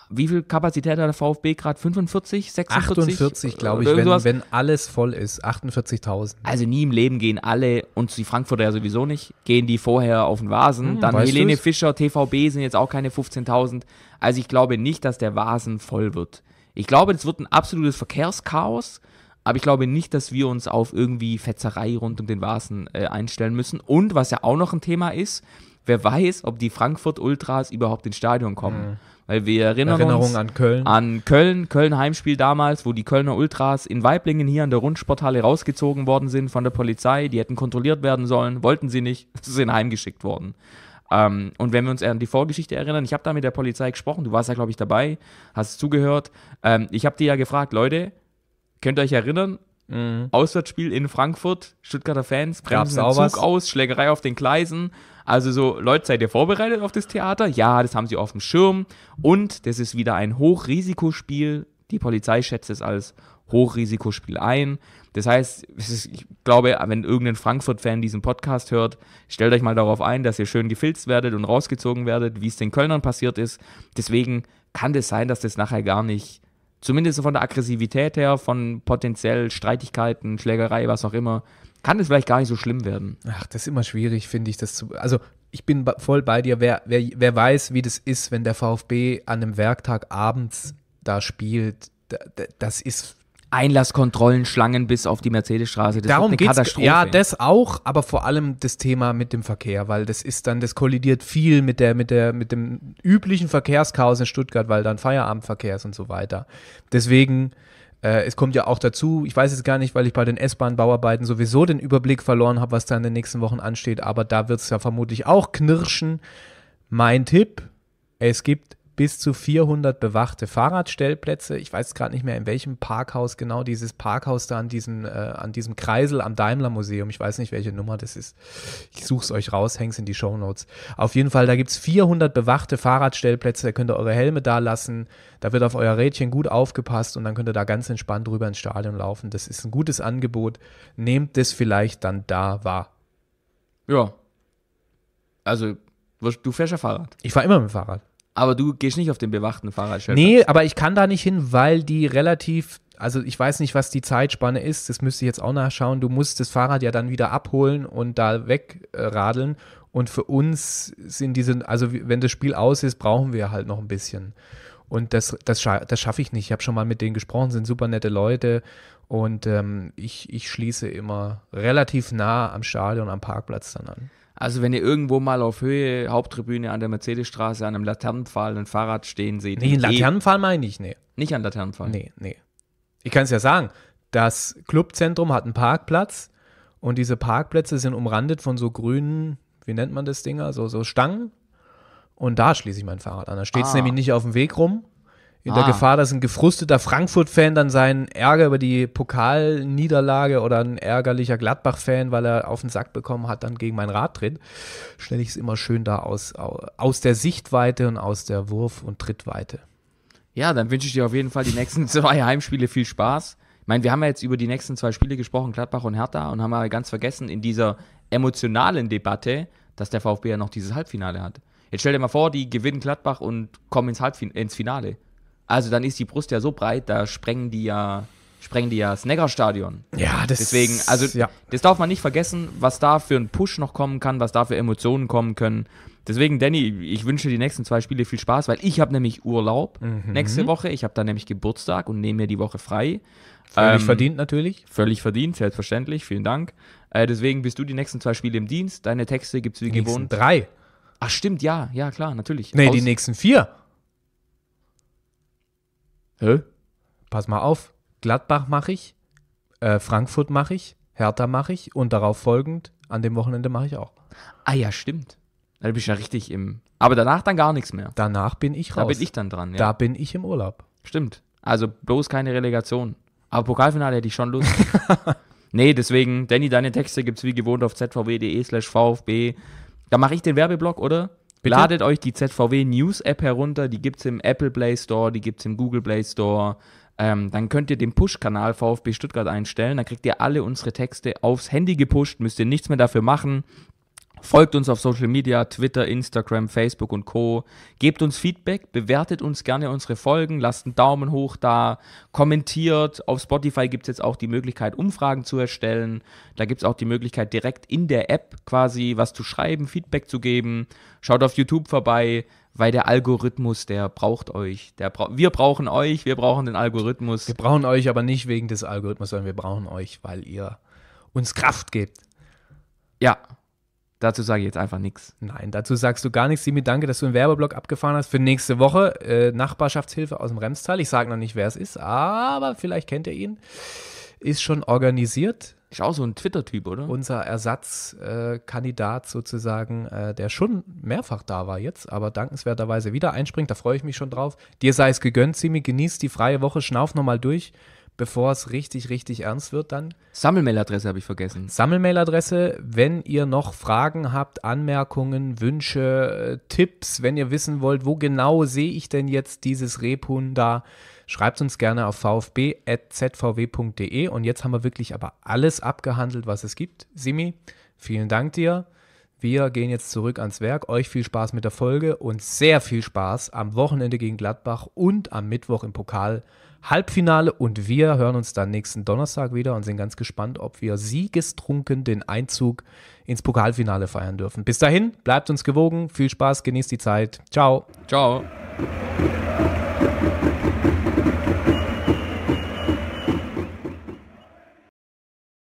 wie viel Kapazität hat der VfB gerade? 45, 46? 48, glaube ich, wenn, wenn, alles voll ist. 48.000. Also nie im Leben gehen alle, und die Frankfurter ja sowieso nicht, gehen die vorher auf den Vasen. Hm, Dann Helene du's? Fischer, TVB sind jetzt auch keine 15.000. Also ich glaube nicht, dass der Vasen voll wird. Ich glaube, das wird ein absolutes Verkehrschaos. Aber ich glaube nicht, dass wir uns auf irgendwie Fetzerei rund um den Vasen äh, einstellen müssen. Und was ja auch noch ein Thema ist, wer weiß, ob die Frankfurt-Ultras überhaupt ins Stadion kommen. Mhm. Weil wir erinnern Erinnerung uns an Köln. An Köln, Köln-Heimspiel damals, wo die Kölner Ultras in Weiblingen hier an der Rundsporthalle rausgezogen worden sind von der Polizei. Die hätten kontrolliert werden sollen, wollten sie nicht, [LAUGHS] sind heimgeschickt worden. Ähm, und wenn wir uns an die Vorgeschichte erinnern, ich habe da mit der Polizei gesprochen, du warst ja, glaube ich, dabei, hast zugehört. Ähm, ich habe die ja gefragt, Leute, Könnt ihr euch erinnern? Mhm. Auswärtsspiel in Frankfurt, Stuttgarter Fans, bremsen den Zug was? aus, Schlägerei auf den Gleisen. Also so, Leute, seid ihr vorbereitet auf das Theater? Ja, das haben sie auf dem Schirm. Und das ist wieder ein Hochrisikospiel. Die Polizei schätzt es als Hochrisikospiel ein. Das heißt, ich glaube, wenn irgendein Frankfurt-Fan diesen Podcast hört, stellt euch mal darauf ein, dass ihr schön gefilzt werdet und rausgezogen werdet, wie es den Kölnern passiert ist. Deswegen kann das sein, dass das nachher gar nicht zumindest von der Aggressivität her,
von potenziell Streitigkeiten, Schlägerei, was auch immer, kann es vielleicht gar nicht so schlimm werden. Ach, das ist immer schwierig, finde ich, das zu. Also ich bin voll bei dir. Wer, wer, wer weiß, wie das ist, wenn der VfB an einem Werktag abends da spielt, das ist Einlasskontrollen, Schlangen bis auf die Mercedesstraße. Das Darum geht es. Ja, das auch, aber vor allem das Thema mit dem Verkehr, weil das ist dann, das kollidiert viel mit, der, mit, der, mit dem üblichen Verkehrschaos in Stuttgart, weil dann Feierabendverkehr ist und so weiter. Deswegen, äh, es kommt ja auch dazu, ich weiß es gar nicht, weil ich bei den S-Bahn-Bauarbeiten sowieso den Überblick verloren habe, was da in den nächsten Wochen ansteht, aber da wird es ja vermutlich auch knirschen. Mein Tipp, es gibt bis zu 400 bewachte Fahrradstellplätze. Ich weiß gerade nicht mehr, in welchem Parkhaus genau dieses Parkhaus da an diesem, äh, an diesem Kreisel am Daimler Museum. Ich weiß nicht, welche Nummer das ist. Ich suche es euch raus, hänge es in die Shownotes. Auf jeden Fall, da gibt es 400 bewachte Fahrradstellplätze. Da könnt ihr eure Helme da lassen. Da wird auf euer Rädchen gut aufgepasst und dann könnt ihr da ganz entspannt rüber ins Stadion laufen. Das ist ein gutes Angebot. Nehmt es vielleicht dann da wahr. Ja. Also, du fährst ja Fahrrad. Ich fahre immer mit dem Fahrrad. Aber du gehst nicht auf den bewachten Fahrradstellplatz. Nee, aber ich kann da nicht hin, weil die relativ, also ich weiß nicht, was die Zeitspanne ist, das müsste ich jetzt auch nachschauen. Du musst das Fahrrad ja dann wieder abholen und da wegradeln. Und für uns sind diese, also wenn das Spiel aus ist, brauchen wir halt noch ein bisschen. Und das, das, scha das schaffe ich nicht. Ich habe schon mal mit denen gesprochen, sind super nette Leute. Und ähm, ich, ich schließe immer relativ nah am Stadion, am Parkplatz dann an.
Also wenn ihr irgendwo mal auf Höhe Haupttribüne an der Mercedesstraße an einem Laternenpfahl
ein Fahrrad stehen seht. Nee, einen Laternenpfahl meine ich, nee. Nicht an Laternenpfahl? Nee, nee. Ich kann es ja sagen, das Clubzentrum hat einen Parkplatz und diese Parkplätze sind umrandet von so grünen, wie nennt man das Ding, so, so Stangen. Und da schließe ich mein Fahrrad an. Da steht es ah. nämlich nicht auf dem Weg rum, in ah. der Gefahr, dass ein gefrusteter Frankfurt-Fan dann seinen Ärger über die Pokalniederlage oder ein ärgerlicher Gladbach-Fan, weil er auf den Sack bekommen hat, dann gegen mein Rad tritt, stelle ich es immer schön da aus, aus der Sichtweite und aus der Wurf- und Trittweite.
Ja, dann wünsche ich dir auf jeden Fall die nächsten [LAUGHS] zwei Heimspiele viel Spaß. Ich meine, wir haben ja jetzt über die nächsten zwei Spiele gesprochen, Gladbach und Hertha, und haben aber ganz vergessen in dieser emotionalen Debatte, dass der VfB ja noch dieses Halbfinale hat. Jetzt stell dir mal vor, die gewinnen Gladbach und kommen ins, Halbfin ins Finale. Also dann ist die Brust ja so breit, da sprengen die ja, sprengen die ja das Neckarstadion. Ja, das Deswegen, also ja. das darf man nicht vergessen, was da für ein Push noch kommen kann, was da für Emotionen kommen können. Deswegen, Danny, ich wünsche die nächsten zwei Spiele viel Spaß, weil ich habe nämlich Urlaub mhm. nächste Woche. Ich habe da nämlich Geburtstag und nehme mir die Woche frei. Völlig ähm, verdient natürlich. Völlig verdient, selbstverständlich. Vielen Dank. Äh, deswegen bist du die nächsten zwei Spiele im
Dienst. Deine Texte gibt es wie die gewohnt.
Drei. Ach stimmt, ja, ja klar, natürlich. Nee, Aus die
nächsten vier hä? Pass mal auf, Gladbach mache ich, äh, Frankfurt mache ich, Hertha mache ich und darauf folgend an dem Wochenende mache ich auch. Ah ja, stimmt. Da bin ich ja richtig im. Aber danach dann gar nichts mehr. Danach bin
ich raus. Da bin ich dann dran. Ja. Da bin ich im Urlaub. Stimmt. Also bloß keine Relegation. Aber Pokalfinale hätte ich schon Lust. [LAUGHS] nee, deswegen, Danny, deine Texte gibt es wie gewohnt auf zvw.de slash vfb. Da mache ich den Werbeblock, oder? Bitte? Ladet euch die ZVW News App herunter, die gibt es im Apple Play Store, die gibt es im Google Play Store. Ähm, dann könnt ihr den Push-Kanal VfB Stuttgart einstellen, Da kriegt ihr alle unsere Texte aufs Handy gepusht, müsst ihr nichts mehr dafür machen. Folgt uns auf Social Media, Twitter, Instagram, Facebook und Co. Gebt uns Feedback, bewertet uns gerne unsere Folgen, lasst einen Daumen hoch da, kommentiert. Auf Spotify gibt es jetzt auch die Möglichkeit, Umfragen zu erstellen. Da gibt es auch die Möglichkeit, direkt in der App quasi was zu schreiben, Feedback zu geben. Schaut auf YouTube vorbei weil der Algorithmus,
der braucht euch. Der bra wir brauchen euch, wir brauchen den Algorithmus. Wir brauchen euch aber nicht wegen des Algorithmus, sondern wir brauchen euch, weil ihr uns Kraft gebt. Ja, Dazu sage ich jetzt einfach nichts. Nein, dazu sagst du gar nichts. Simi, danke, dass du einen Werbeblock abgefahren hast für nächste Woche. Äh, Nachbarschaftshilfe aus dem Remstal. Ich sage noch nicht, wer es ist, aber vielleicht kennt ihr ihn. Ist schon organisiert. Ist auch so ein Twitter-Typ, oder? Unser Ersatzkandidat äh, sozusagen, äh, der schon mehrfach da war jetzt, aber dankenswerterweise wieder einspringt. Da freue ich mich schon drauf. Dir sei es gegönnt, Simi. Genieß die freie Woche, schnauf nochmal durch bevor es richtig, richtig ernst wird dann. Sammelmailadresse habe ich vergessen. Sammelmailadresse, wenn ihr noch Fragen habt, Anmerkungen, Wünsche, äh, Tipps, wenn ihr wissen wollt, wo genau sehe ich denn jetzt dieses Rebhuhn da, schreibt uns gerne auf vfb.zvw.de. Und jetzt haben wir wirklich aber alles abgehandelt, was es gibt. Simi, vielen Dank dir. Wir gehen jetzt zurück ans Werk. Euch viel Spaß mit der Folge und sehr viel Spaß am Wochenende gegen Gladbach und am Mittwoch im Pokal Halbfinale und wir hören uns dann nächsten Donnerstag wieder und sind ganz gespannt, ob wir siegestrunken den Einzug ins Pokalfinale feiern dürfen. Bis dahin, bleibt uns gewogen, viel Spaß, genießt die Zeit. Ciao. Ciao.